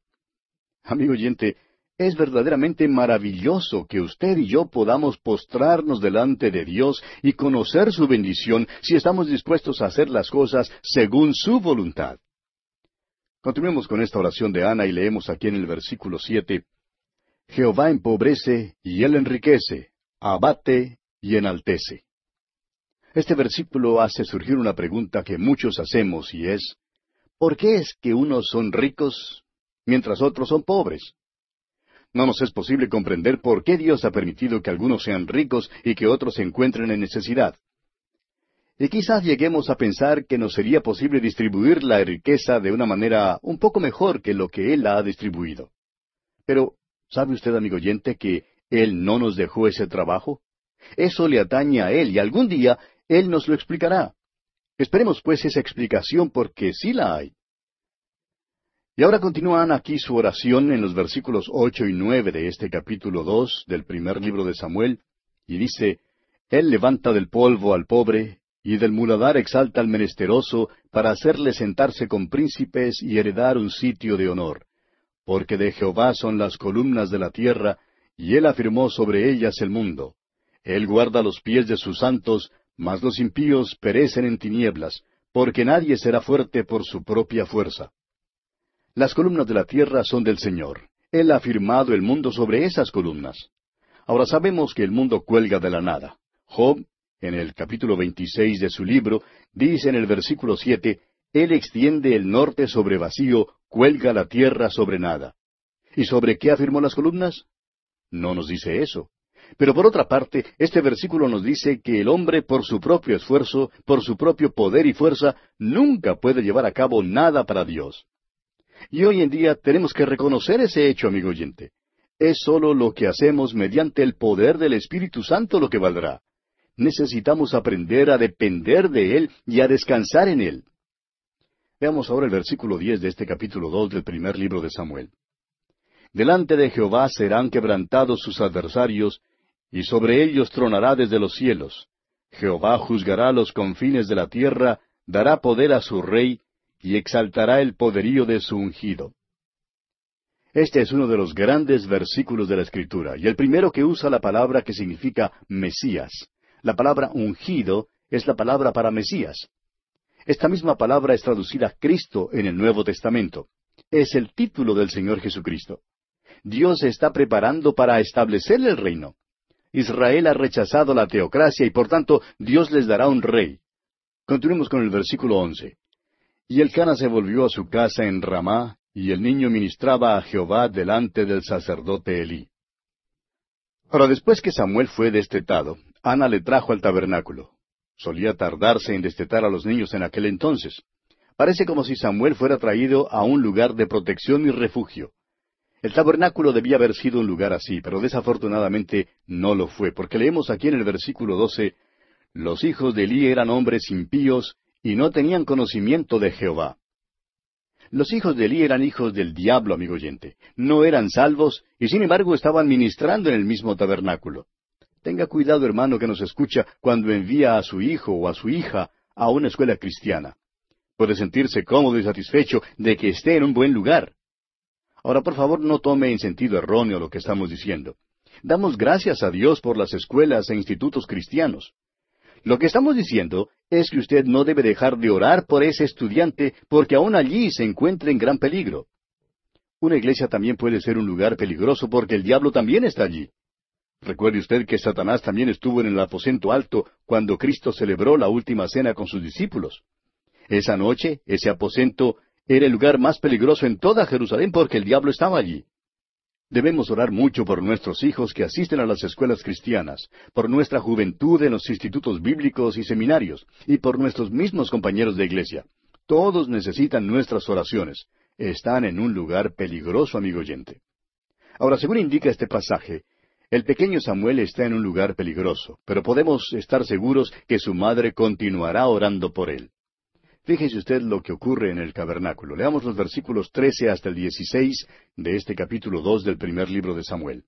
Amigo oyente, es verdaderamente maravilloso que usted y yo podamos postrarnos delante de Dios y conocer su bendición si estamos dispuestos a hacer las cosas según su voluntad. Continuemos con esta oración de Ana y leemos aquí en el versículo siete Jehová empobrece y él enriquece, abate y enaltece. Este versículo hace surgir una pregunta que muchos hacemos y es ¿Por qué es que unos son ricos mientras otros son pobres? No nos es posible comprender por qué Dios ha permitido que algunos sean ricos y que otros se encuentren en necesidad. Y quizás lleguemos a pensar que nos sería posible distribuir la riqueza de una manera un poco mejor que lo que Él la ha distribuido. Pero, ¿sabe usted, amigo oyente, que Él no nos dejó ese trabajo? Eso le atañe a Él y algún día Él nos lo explicará. Esperemos pues esa explicación porque sí la hay. Y ahora continúan aquí su oración en los versículos ocho y nueve de este capítulo dos del primer libro de Samuel, y dice Él levanta del polvo al pobre, y del muladar exalta al menesteroso, para hacerle sentarse con príncipes y heredar un sitio de honor. Porque de Jehová son las columnas de la tierra, y él afirmó sobre ellas el mundo. Él guarda los pies de sus santos, mas los impíos perecen en tinieblas, porque nadie será fuerte por su propia fuerza. Las columnas de la tierra son del Señor. Él ha firmado el mundo sobre esas columnas. Ahora sabemos que el mundo cuelga de la nada. Job, en el capítulo 26 de su libro, dice en el versículo 7, Él extiende el norte sobre vacío, cuelga la tierra sobre nada. ¿Y sobre qué afirmó las columnas? No nos dice eso. Pero por otra parte, este versículo nos dice que el hombre por su propio esfuerzo, por su propio poder y fuerza, nunca puede llevar a cabo nada para Dios. Y hoy en día tenemos que reconocer ese hecho, amigo oyente. Es sólo lo que hacemos mediante el poder del Espíritu Santo lo que valdrá. Necesitamos aprender a depender de Él y a descansar en Él. Veamos ahora el versículo diez de este capítulo dos del primer libro de Samuel. Delante de Jehová serán quebrantados sus adversarios, y sobre ellos tronará desde los cielos. Jehová juzgará los confines de la tierra, dará poder a su rey, y exaltará el poderío de su ungido. Este es uno de los grandes versículos de la Escritura, y el primero que usa la palabra que significa Mesías. La palabra ungido es la palabra para Mesías. Esta misma palabra es traducida Cristo en el Nuevo Testamento. Es el título del Señor Jesucristo. Dios se está preparando para establecer el reino. Israel ha rechazado la teocracia y por tanto Dios les dará un rey. Continuemos con el versículo once. Y el Cana se volvió a su casa en Ramá, y el niño ministraba a Jehová delante del sacerdote Elí. Ahora después que Samuel fue destetado, Ana le trajo al tabernáculo. Solía tardarse en destetar a los niños en aquel entonces. Parece como si Samuel fuera traído a un lugar de protección y refugio. El tabernáculo debía haber sido un lugar así, pero desafortunadamente no lo fue, porque leemos aquí en el versículo 12: Los hijos de Elí eran hombres impíos y no tenían conocimiento de Jehová. Los hijos de Elí eran hijos del diablo, amigo oyente. No eran salvos y sin embargo estaban ministrando en el mismo tabernáculo. Tenga cuidado, hermano, que nos escucha cuando envía a su hijo o a su hija a una escuela cristiana. Puede sentirse cómodo y satisfecho de que esté en un buen lugar. Ahora, por favor, no tome en sentido erróneo lo que estamos diciendo. Damos gracias a Dios por las escuelas e institutos cristianos. Lo que estamos diciendo es que usted no debe dejar de orar por ese estudiante porque aún allí se encuentra en gran peligro. Una iglesia también puede ser un lugar peligroso porque el diablo también está allí. Recuerde usted que Satanás también estuvo en el aposento alto cuando Cristo celebró la última cena con sus discípulos. Esa noche, ese aposento era el lugar más peligroso en toda Jerusalén porque el diablo estaba allí. Debemos orar mucho por nuestros hijos que asisten a las escuelas cristianas, por nuestra juventud en los institutos bíblicos y seminarios, y por nuestros mismos compañeros de iglesia. Todos necesitan nuestras oraciones. Están en un lugar peligroso, amigo oyente. Ahora, según indica este pasaje, el pequeño Samuel está en un lugar peligroso, pero podemos estar seguros que su madre continuará orando por él. Fíjese usted lo que ocurre en el tabernáculo. Leamos los versículos trece hasta el dieciséis de este capítulo dos del primer libro de Samuel.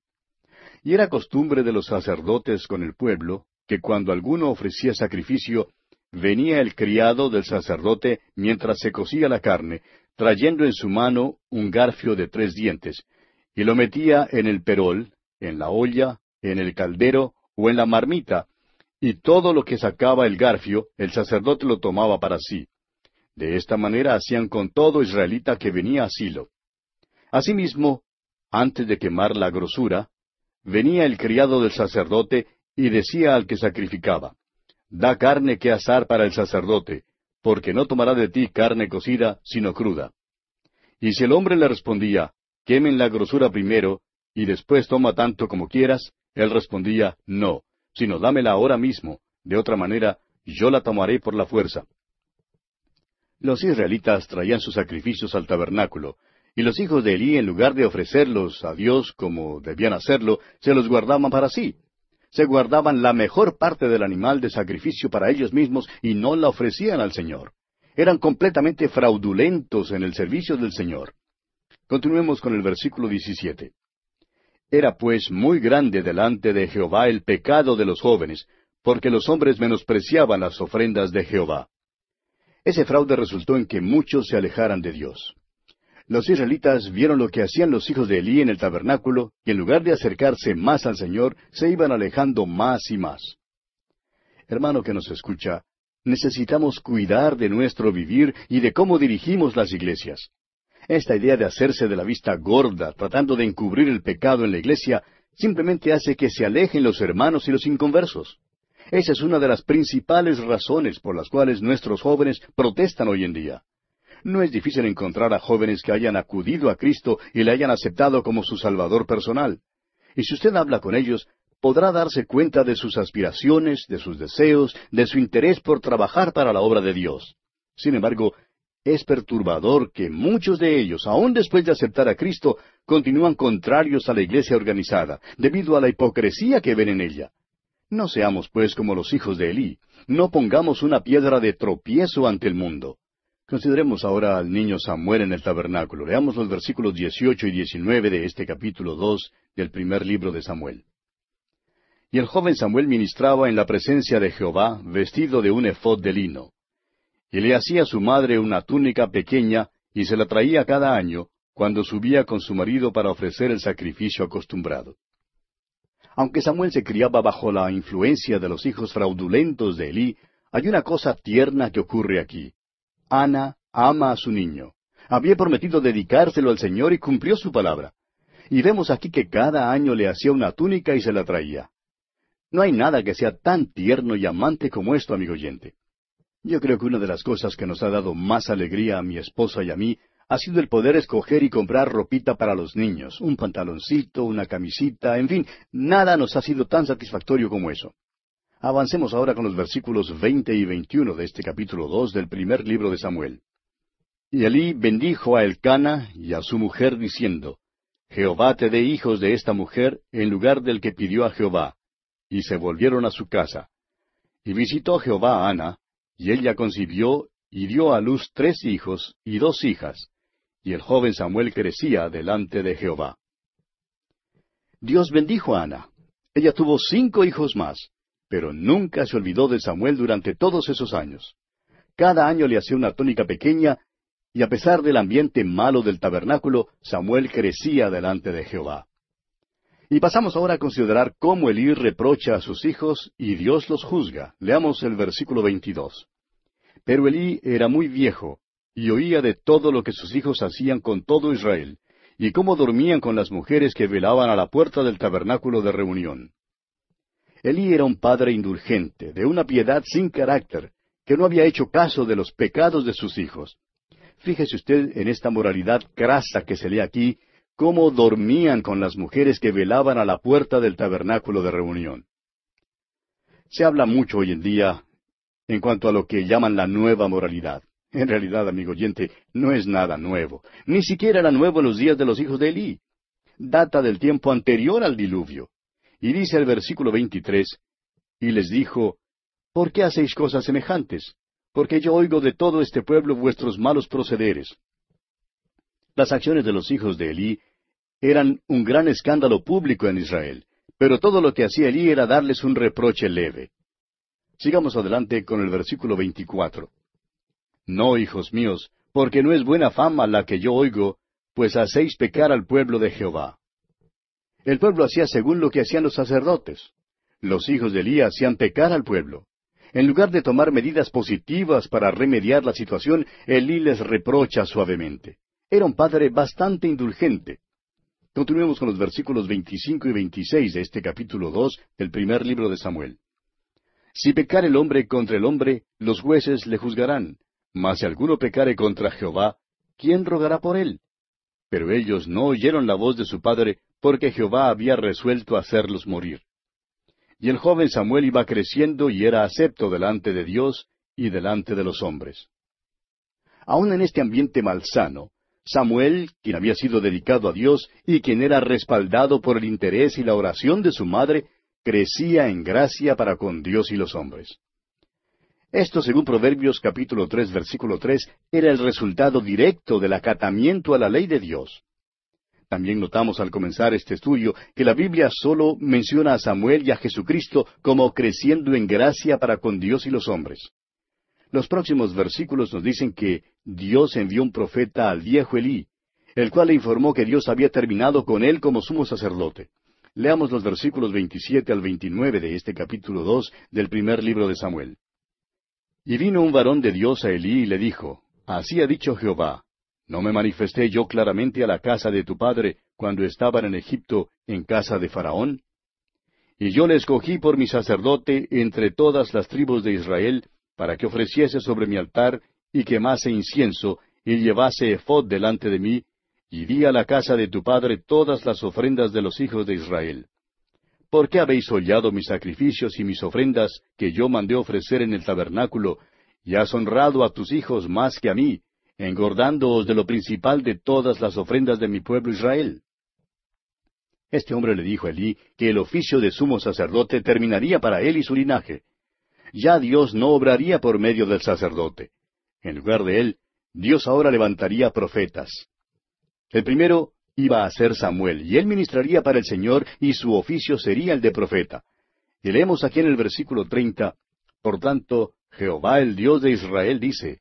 Y era costumbre de los sacerdotes con el pueblo que cuando alguno ofrecía sacrificio, venía el criado del sacerdote mientras se cocía la carne, trayendo en su mano un garfio de tres dientes, y lo metía en el perol, en la olla, en el caldero o en la marmita, y todo lo que sacaba el garfio, el sacerdote lo tomaba para sí. De esta manera hacían con todo israelita que venía a Silo. Asimismo, antes de quemar la grosura, venía el criado del sacerdote y decía al que sacrificaba, Da carne que asar para el sacerdote, porque no tomará de ti carne cocida, sino cruda. Y si el hombre le respondía, Quemen la grosura primero, y después toma tanto como quieras, él respondía, No, sino dámela ahora mismo, de otra manera yo la tomaré por la fuerza. Los israelitas traían sus sacrificios al tabernáculo, y los hijos de Elí, en lugar de ofrecerlos a Dios como debían hacerlo, se los guardaban para sí. Se guardaban la mejor parte del animal de sacrificio para ellos mismos y no la ofrecían al Señor. Eran completamente fraudulentos en el servicio del Señor. Continuemos con el versículo 17. Era pues muy grande delante de Jehová el pecado de los jóvenes, porque los hombres menospreciaban las ofrendas de Jehová. Ese fraude resultó en que muchos se alejaran de Dios. Los israelitas vieron lo que hacían los hijos de Elí en el tabernáculo, y en lugar de acercarse más al Señor, se iban alejando más y más. Hermano que nos escucha, necesitamos cuidar de nuestro vivir y de cómo dirigimos las iglesias. Esta idea de hacerse de la vista gorda, tratando de encubrir el pecado en la iglesia, simplemente hace que se alejen los hermanos y los inconversos. Esa es una de las principales razones por las cuales nuestros jóvenes protestan hoy en día. No es difícil encontrar a jóvenes que hayan acudido a Cristo y le hayan aceptado como su Salvador personal. Y si usted habla con ellos, podrá darse cuenta de sus aspiraciones, de sus deseos, de su interés por trabajar para la obra de Dios. Sin embargo, es perturbador que muchos de ellos, aun después de aceptar a Cristo, continúan contrarios a la iglesia organizada, debido a la hipocresía que ven en ella. No seamos pues como los hijos de Elí, no pongamos una piedra de tropiezo ante el mundo. Consideremos ahora al niño Samuel en el tabernáculo. Leamos los versículos 18 y 19 de este capítulo 2 del primer libro de Samuel. Y el joven Samuel ministraba en la presencia de Jehová, vestido de un efod de lino. Y le hacía a su madre una túnica pequeña y se la traía cada año cuando subía con su marido para ofrecer el sacrificio acostumbrado. Aunque Samuel se criaba bajo la influencia de los hijos fraudulentos de Elí, hay una cosa tierna que ocurre aquí. Ana ama a su niño. Había prometido dedicárselo al Señor y cumplió su palabra. Y vemos aquí que cada año le hacía una túnica y se la traía. No hay nada que sea tan tierno y amante como esto, amigo oyente. Yo creo que una de las cosas que nos ha dado más alegría a mi esposa y a mí ha sido el poder escoger y comprar ropita para los niños, un pantaloncito, una camisita, en fin, nada nos ha sido tan satisfactorio como eso. Avancemos ahora con los versículos 20 y 21 de este capítulo 2 del primer libro de Samuel. Y Elí bendijo a Elcana y a su mujer diciendo, Jehová te dé hijos de esta mujer en lugar del que pidió a Jehová. Y se volvieron a su casa. Y visitó Jehová a Ana, y ella concibió y dio a luz tres hijos y dos hijas y el joven Samuel crecía delante de Jehová. Dios bendijo a Ana. Ella tuvo cinco hijos más, pero nunca se olvidó de Samuel durante todos esos años. Cada año le hacía una tónica pequeña, y a pesar del ambiente malo del tabernáculo, Samuel crecía delante de Jehová. Y pasamos ahora a considerar cómo Elí reprocha a sus hijos y Dios los juzga. Leamos el versículo 22. Pero Elí era muy viejo y oía de todo lo que sus hijos hacían con todo Israel, y cómo dormían con las mujeres que velaban a la puerta del tabernáculo de reunión. Elí era un padre indulgente, de una piedad sin carácter, que no había hecho caso de los pecados de sus hijos. Fíjese usted en esta moralidad crasa que se lee aquí, cómo dormían con las mujeres que velaban a la puerta del tabernáculo de reunión. Se habla mucho hoy en día en cuanto a lo que llaman la nueva moralidad. En realidad, amigo oyente, no es nada nuevo. Ni siquiera era nuevo en los días de los hijos de Elí. Data del tiempo anterior al diluvio. Y dice el versículo 23, y les dijo, ¿por qué hacéis cosas semejantes? Porque yo oigo de todo este pueblo vuestros malos procederes. Las acciones de los hijos de Elí eran un gran escándalo público en Israel, pero todo lo que hacía Elí era darles un reproche leve. Sigamos adelante con el versículo 24. No, hijos míos, porque no es buena fama la que yo oigo, pues hacéis pecar al pueblo de Jehová. El pueblo hacía según lo que hacían los sacerdotes. Los hijos de Elías hacían pecar al pueblo. En lugar de tomar medidas positivas para remediar la situación, Elí les reprocha suavemente. Era un padre bastante indulgente. Continuemos con los versículos 25 y 26 de este capítulo 2 del primer libro de Samuel. Si pecar el hombre contra el hombre, los jueces le juzgarán, mas si alguno pecare contra Jehová, ¿quién rogará por él? Pero ellos no oyeron la voz de su padre, porque Jehová había resuelto hacerlos morir. Y el joven Samuel iba creciendo y era acepto delante de Dios y delante de los hombres. Aun en este ambiente malsano, Samuel, quien había sido dedicado a Dios y quien era respaldado por el interés y la oración de su madre, crecía en gracia para con Dios y los hombres. Esto, según Proverbios capítulo tres, versículo tres, era el resultado directo del acatamiento a la ley de Dios. También notamos al comenzar este estudio que la Biblia solo menciona a Samuel y a Jesucristo como creciendo en gracia para con Dios y los hombres. Los próximos versículos nos dicen que Dios envió un profeta al viejo Elí, el cual le informó que Dios había terminado con él como sumo sacerdote. Leamos los versículos 27 al 29 de este capítulo 2 del primer libro de Samuel. Y vino un varón de Dios a Elí y le dijo, Así ha dicho Jehová, ¿no me manifesté yo claramente a la casa de tu padre cuando estaban en Egipto en casa de Faraón? Y yo le escogí por mi sacerdote entre todas las tribus de Israel, para que ofreciese sobre mi altar y quemase incienso y llevase efod delante de mí, y di a la casa de tu padre todas las ofrendas de los hijos de Israel. ¿Por qué habéis hollado mis sacrificios y mis ofrendas que yo mandé ofrecer en el tabernáculo, y has honrado a tus hijos más que a mí, engordándoos de lo principal de todas las ofrendas de mi pueblo Israel? Este hombre le dijo a Elí que el oficio de sumo sacerdote terminaría para él y su linaje. Ya Dios no obraría por medio del sacerdote. En lugar de él, Dios ahora levantaría profetas. El primero iba a ser Samuel, y él ministraría para el Señor, y su oficio sería el de profeta. Y leemos aquí en el versículo treinta, Por tanto, Jehová el Dios de Israel dice,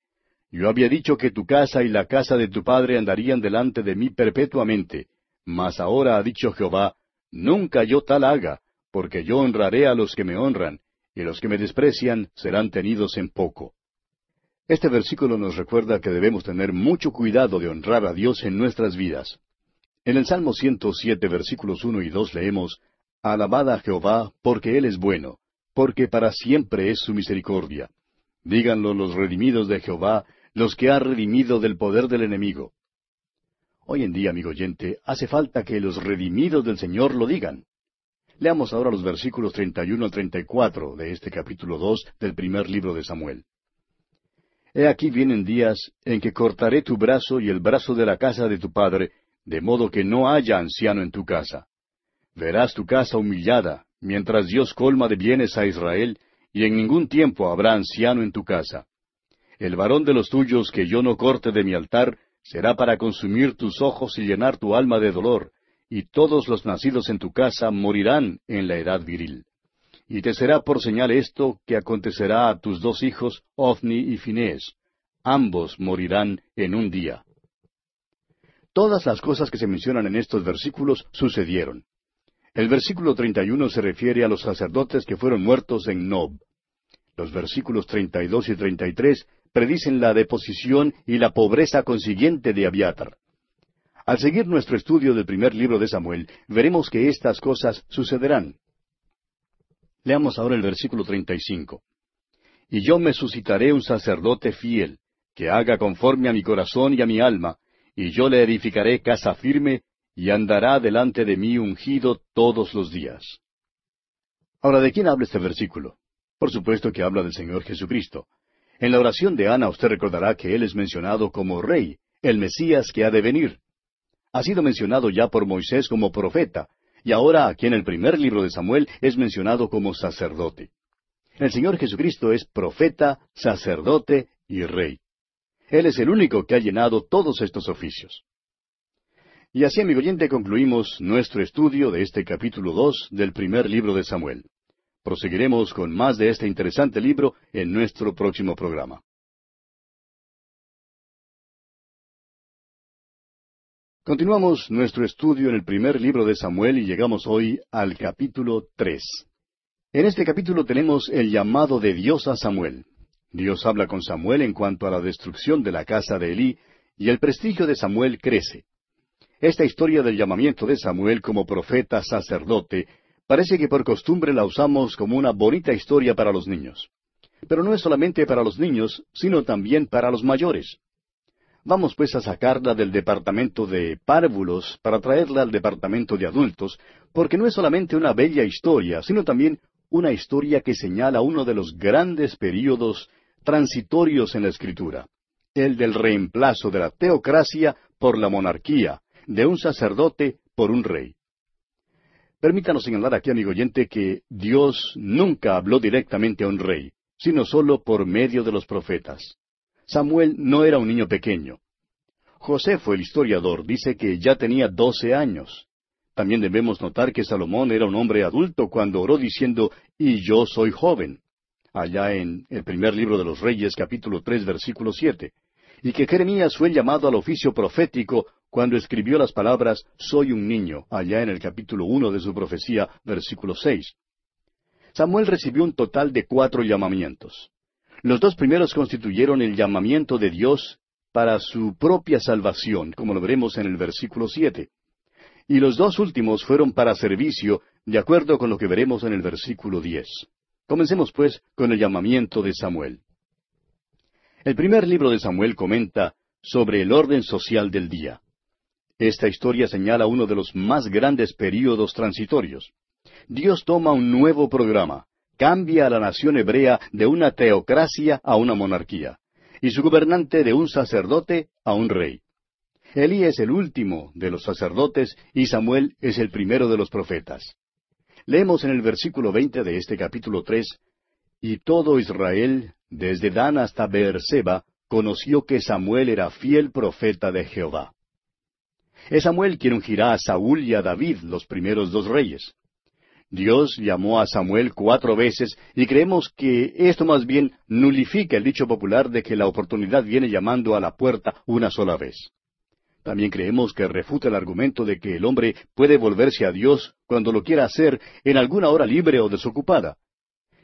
Yo había dicho que tu casa y la casa de tu padre andarían delante de mí perpetuamente, mas ahora ha dicho Jehová, Nunca yo tal haga, porque yo honraré a los que me honran, y los que me desprecian serán tenidos en poco. Este versículo nos recuerda que debemos tener mucho cuidado de honrar a Dios en nuestras vidas. En el Salmo 107, versículos 1 y 2 leemos, Alabad a Jehová, porque Él es bueno, porque para siempre es su misericordia. Díganlo los redimidos de Jehová, los que ha redimido del poder del enemigo. Hoy en día, amigo oyente, hace falta que los redimidos del Señor lo digan. Leamos ahora los versículos 31 al 34 de este capítulo 2 del primer libro de Samuel. He aquí vienen días en que cortaré tu brazo y el brazo de la casa de tu padre, de modo que no haya anciano en tu casa. Verás tu casa humillada, mientras Dios colma de bienes a Israel, y en ningún tiempo habrá anciano en tu casa. El varón de los tuyos que yo no corte de mi altar será para consumir tus ojos y llenar tu alma de dolor, y todos los nacidos en tu casa morirán en la edad viril. Y te será por señal esto que acontecerá a tus dos hijos, Ofni y Finés. Ambos morirán en un día. Todas las cosas que se mencionan en estos versículos sucedieron. El versículo 31 se refiere a los sacerdotes que fueron muertos en Nob. Los versículos 32 y 33 predicen la deposición y la pobreza consiguiente de Abiatar. Al seguir nuestro estudio del primer libro de Samuel, veremos que estas cosas sucederán. Leamos ahora el versículo 35. Y yo me suscitaré un sacerdote fiel, que haga conforme a mi corazón y a mi alma, y yo le edificaré casa firme, y andará delante de mí ungido todos los días. Ahora, ¿de quién habla este versículo? Por supuesto que habla del Señor Jesucristo. En la oración de Ana usted recordará que Él es mencionado como Rey, el Mesías que ha de venir. Ha sido mencionado ya por Moisés como profeta, y ahora aquí en el primer libro de Samuel es mencionado como sacerdote. El Señor Jesucristo es profeta, sacerdote y rey. Él es el único que ha llenado todos estos oficios. Y así, amigo oyente, concluimos nuestro estudio de este capítulo dos del primer libro de Samuel. Proseguiremos con más de este interesante libro en nuestro próximo programa. Continuamos nuestro estudio en el primer libro de Samuel y llegamos hoy al capítulo 3. En este capítulo tenemos el llamado de Dios a Samuel. Dios habla con Samuel en cuanto a la destrucción de la casa de Elí, y el prestigio de Samuel crece. Esta historia del llamamiento de Samuel como profeta sacerdote parece que por costumbre la usamos como una bonita historia para los niños. Pero no es solamente para los niños, sino también para los mayores. Vamos pues a sacarla del departamento de párvulos para traerla al departamento de adultos, porque no es solamente una bella historia, sino también una historia que señala uno de los grandes períodos transitorios en la Escritura, el del reemplazo de la teocracia por la monarquía, de un sacerdote por un rey. Permítanos señalar aquí, amigo oyente, que Dios nunca habló directamente a un rey, sino solo por medio de los profetas. Samuel no era un niño pequeño. Josefo, el historiador, dice que ya tenía doce años. También debemos notar que Salomón era un hombre adulto cuando oró diciendo, y yo soy joven allá en el primer libro de los Reyes capítulo tres versículo siete, y que Jeremías fue llamado al oficio profético cuando escribió las palabras Soy un niño, allá en el capítulo uno de su profecía, versículo seis. Samuel recibió un total de cuatro llamamientos. Los dos primeros constituyeron el llamamiento de Dios para su propia salvación, como lo veremos en el versículo siete. Y los dos últimos fueron para servicio, de acuerdo con lo que veremos en el versículo diez. Comencemos pues con el llamamiento de Samuel. El primer libro de Samuel comenta sobre el orden social del día. Esta historia señala uno de los más grandes períodos transitorios. Dios toma un nuevo programa, cambia a la nación hebrea de una teocracia a una monarquía, y su gobernante de un sacerdote a un rey. Elí es el último de los sacerdotes y Samuel es el primero de los profetas. Leemos en el versículo 20 de este capítulo tres Y todo Israel, desde Dan hasta Beerseba, conoció que Samuel era fiel profeta de Jehová. Es Samuel quien ungirá a Saúl y a David, los primeros dos reyes. Dios llamó a Samuel cuatro veces y creemos que esto más bien nulifica el dicho popular de que la oportunidad viene llamando a la puerta una sola vez. También creemos que refuta el argumento de que el hombre puede volverse a Dios cuando lo quiera hacer en alguna hora libre o desocupada.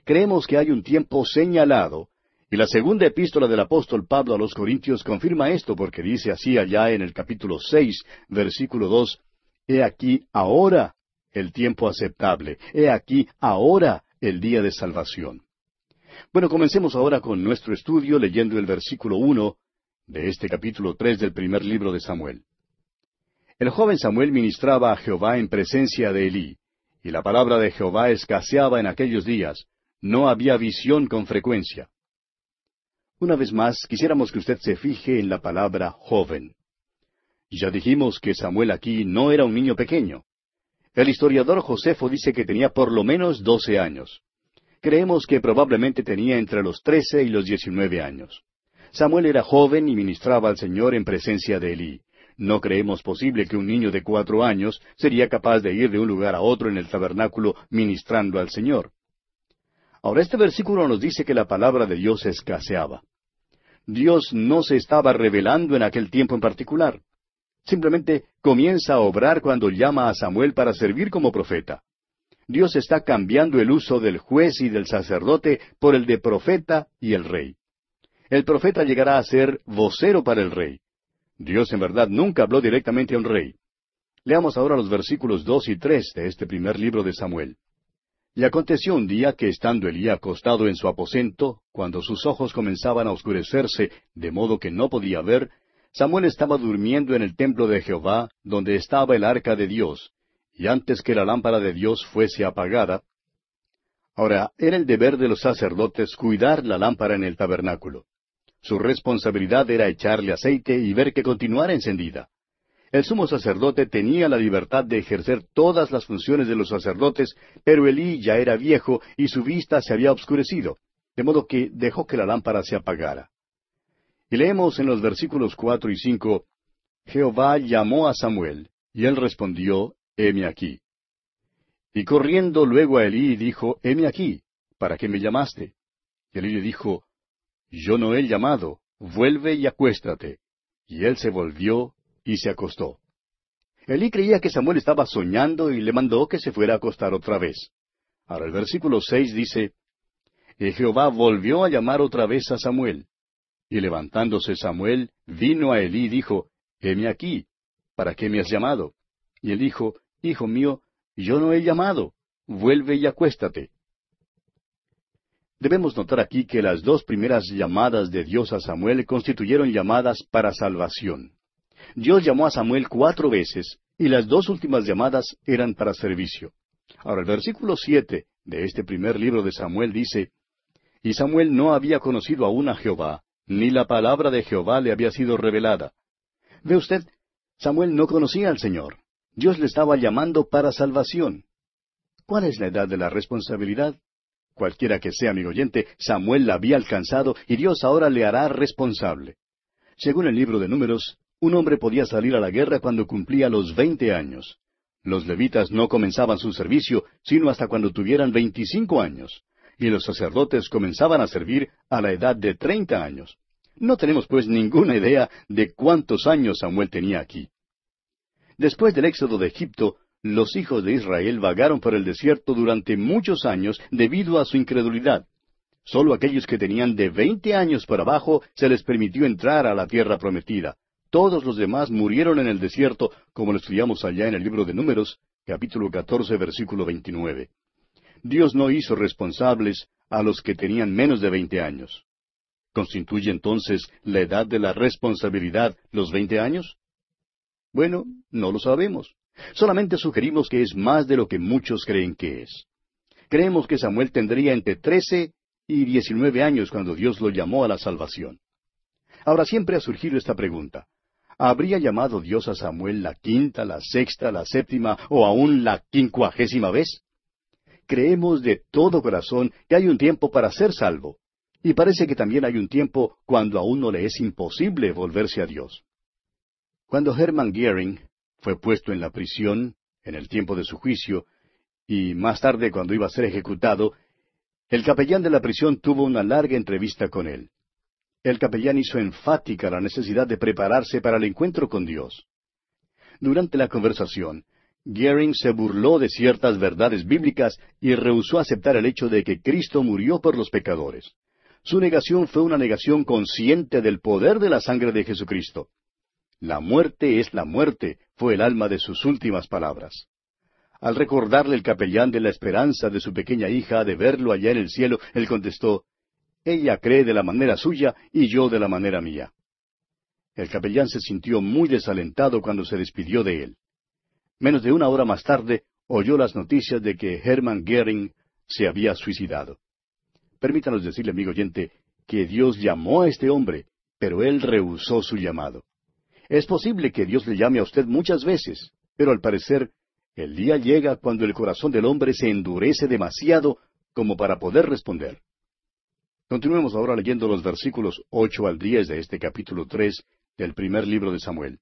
Creemos que hay un tiempo señalado, y la segunda epístola del apóstol Pablo a los Corintios confirma esto porque dice así allá en el capítulo seis, versículo dos, He aquí ahora el tiempo aceptable, he aquí ahora el día de salvación. Bueno, comencemos ahora con nuestro estudio leyendo el versículo uno de este capítulo tres del primer libro de Samuel. El joven Samuel ministraba a Jehová en presencia de Elí, y la palabra de Jehová escaseaba en aquellos días, no había visión con frecuencia. Una vez más, quisiéramos que usted se fije en la palabra joven. Ya dijimos que Samuel aquí no era un niño pequeño. El historiador Josefo dice que tenía por lo menos doce años. Creemos que probablemente tenía entre los trece y los diecinueve años. Samuel era joven y ministraba al Señor en presencia de Elí. No creemos posible que un niño de cuatro años sería capaz de ir de un lugar a otro en el tabernáculo ministrando al Señor. Ahora este versículo nos dice que la palabra de Dios escaseaba. Dios no se estaba revelando en aquel tiempo en particular. Simplemente comienza a obrar cuando llama a Samuel para servir como profeta. Dios está cambiando el uso del juez y del sacerdote por el de profeta y el rey el profeta llegará a ser vocero para el rey. Dios en verdad nunca habló directamente a un rey. Leamos ahora los versículos dos y tres de este primer libro de Samuel. Y aconteció un día que estando Elí acostado en su aposento, cuando sus ojos comenzaban a oscurecerse, de modo que no podía ver, Samuel estaba durmiendo en el templo de Jehová, donde estaba el arca de Dios, y antes que la lámpara de Dios fuese apagada. Ahora, era el deber de los sacerdotes cuidar la lámpara en el tabernáculo. Su responsabilidad era echarle aceite y ver que continuara encendida. El sumo sacerdote tenía la libertad de ejercer todas las funciones de los sacerdotes, pero Elí ya era viejo y su vista se había obscurecido, de modo que dejó que la lámpara se apagara. Y leemos en los versículos cuatro y cinco Jehová llamó a Samuel, y él respondió, Heme aquí. Y corriendo luego a Elí dijo, Heme aquí, ¿para qué me llamaste? Y Elí le dijo, yo no he llamado, vuelve y acuéstate. Y él se volvió y se acostó. Elí creía que Samuel estaba soñando y le mandó que se fuera a acostar otra vez. Ahora el versículo seis dice, Y Jehová volvió a llamar otra vez a Samuel. Y levantándose Samuel, vino a Elí y dijo, Heme aquí, ¿para qué me has llamado? Y él dijo, Hijo mío, yo no he llamado, vuelve y acuéstate. Debemos notar aquí que las dos primeras llamadas de Dios a Samuel constituyeron llamadas para salvación. Dios llamó a Samuel cuatro veces y las dos últimas llamadas eran para servicio. Ahora el versículo siete de este primer libro de Samuel dice Y Samuel no había conocido aún a Jehová, ni la palabra de Jehová le había sido revelada. Ve usted, Samuel no conocía al Señor. Dios le estaba llamando para salvación. ¿Cuál es la edad de la responsabilidad? Cualquiera que sea, mi oyente, Samuel la había alcanzado y Dios ahora le hará responsable. Según el libro de Números, un hombre podía salir a la guerra cuando cumplía los veinte años. Los levitas no comenzaban su servicio sino hasta cuando tuvieran veinticinco años, y los sacerdotes comenzaban a servir a la edad de treinta años. No tenemos pues ninguna idea de cuántos años Samuel tenía aquí. Después del éxodo de Egipto, los hijos de Israel vagaron por el desierto durante muchos años debido a su incredulidad. Solo aquellos que tenían de veinte años para abajo se les permitió entrar a la tierra prometida. Todos los demás murieron en el desierto, como lo estudiamos allá en el libro de Números, capítulo 14, versículo 29. Dios no hizo responsables a los que tenían menos de veinte años. ¿Constituye entonces la edad de la responsabilidad los veinte años? Bueno, no lo sabemos. Solamente sugerimos que es más de lo que muchos creen que es. Creemos que Samuel tendría entre trece y diecinueve años cuando Dios lo llamó a la salvación. Ahora siempre ha surgido esta pregunta. ¿Habría llamado Dios a Samuel la quinta, la sexta, la séptima o aún la quincuagésima vez? Creemos de todo corazón que hay un tiempo para ser salvo, y parece que también hay un tiempo cuando aún no le es imposible volverse a Dios. Cuando Hermann Gehring fue puesto en la prisión en el tiempo de su juicio, y más tarde cuando iba a ser ejecutado, el capellán de la prisión tuvo una larga entrevista con él. El capellán hizo enfática la necesidad de prepararse para el encuentro con Dios. Durante la conversación, Gering se burló de ciertas verdades bíblicas y rehusó aceptar el hecho de que Cristo murió por los pecadores. Su negación fue una negación consciente del poder de la sangre de Jesucristo. La muerte es la muerte, fue el alma de sus últimas palabras. Al recordarle el capellán de la esperanza de su pequeña hija de verlo allá en el cielo, él contestó, Ella cree de la manera suya y yo de la manera mía. El capellán se sintió muy desalentado cuando se despidió de él. Menos de una hora más tarde oyó las noticias de que Hermann Goering se había suicidado. Permítanos decirle, amigo oyente, que Dios llamó a este hombre, pero él rehusó su llamado. Es posible que Dios le llame a usted muchas veces, pero al parecer, el día llega cuando el corazón del hombre se endurece demasiado como para poder responder. Continuemos ahora leyendo los versículos ocho al diez de este capítulo tres del primer libro de Samuel.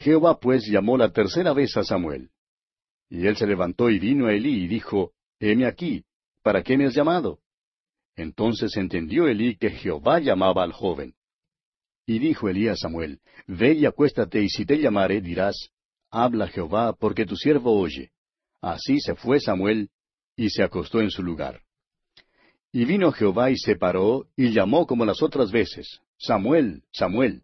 Jehová pues llamó la tercera vez a Samuel. Y él se levantó y vino a Elí y dijo, Heme aquí, ¿para qué me has llamado? Entonces entendió Elí que Jehová llamaba al joven. Y dijo Elías a Samuel, Ve y acuéstate, y si te llamare, dirás, Habla Jehová, porque tu siervo oye. Así se fue Samuel, y se acostó en su lugar. Y vino Jehová y se paró, y llamó como las otras veces, Samuel, Samuel.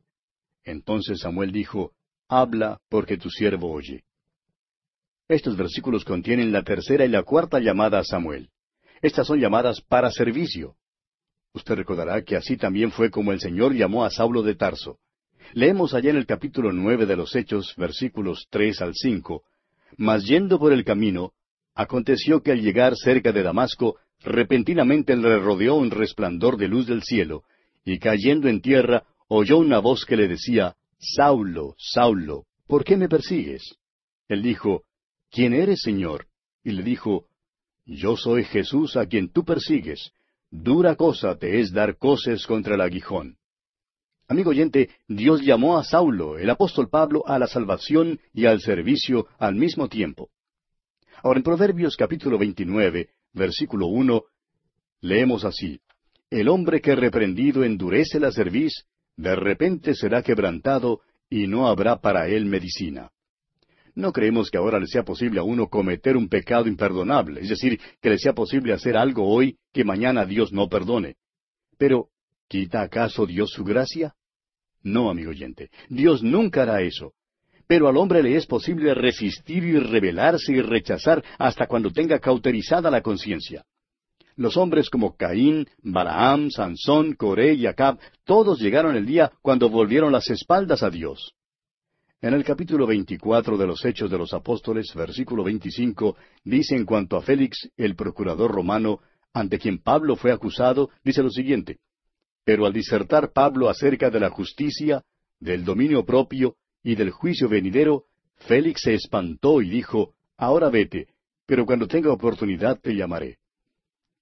Entonces Samuel dijo, Habla, porque tu siervo oye. Estos versículos contienen la tercera y la cuarta llamada a Samuel. Estas son llamadas para servicio. Usted recordará que así también fue como el Señor llamó a Saulo de Tarso. Leemos allá en el capítulo nueve de los Hechos, versículos tres al cinco. Mas yendo por el camino, aconteció que al llegar cerca de Damasco, repentinamente le rodeó un resplandor de luz del cielo, y cayendo en tierra, oyó una voz que le decía, Saulo, Saulo, ¿por qué me persigues? Él dijo, ¿Quién eres, Señor? Y le dijo, Yo soy Jesús a quien tú persigues dura cosa te es dar coces contra el aguijón. Amigo oyente, Dios llamó a Saulo, el apóstol Pablo, a la salvación y al servicio al mismo tiempo. Ahora en Proverbios capítulo veintinueve, versículo uno, leemos así, El hombre que reprendido endurece la cerviz, de repente será quebrantado y no habrá para él medicina no creemos que ahora le sea posible a uno cometer un pecado imperdonable, es decir, que le sea posible hacer algo hoy que mañana Dios no perdone. Pero, ¿quita acaso Dios su gracia? No, amigo oyente, Dios nunca hará eso. Pero al hombre le es posible resistir y rebelarse y rechazar hasta cuando tenga cauterizada la conciencia. Los hombres como Caín, Balaam, Sansón, Coré y Acab, todos llegaron el día cuando volvieron las espaldas a Dios. En el capítulo 24 de los Hechos de los Apóstoles, versículo 25, dice en cuanto a Félix, el procurador romano, ante quien Pablo fue acusado, dice lo siguiente, Pero al disertar Pablo acerca de la justicia, del dominio propio y del juicio venidero, Félix se espantó y dijo, Ahora vete, pero cuando tenga oportunidad te llamaré.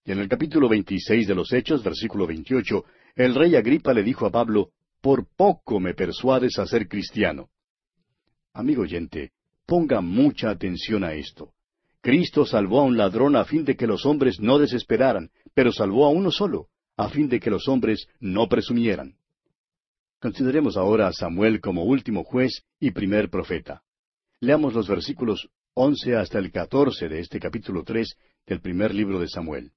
Y en el capítulo 26 de los Hechos, versículo 28, el rey Agripa le dijo a Pablo, Por poco me persuades a ser cristiano. Amigo oyente, ponga mucha atención a esto. Cristo salvó a un ladrón a fin de que los hombres no desesperaran, pero salvó a uno solo, a fin de que los hombres no presumieran. Consideremos ahora a Samuel como último juez y primer profeta. Leamos los versículos once hasta el catorce de este capítulo tres del primer libro de Samuel.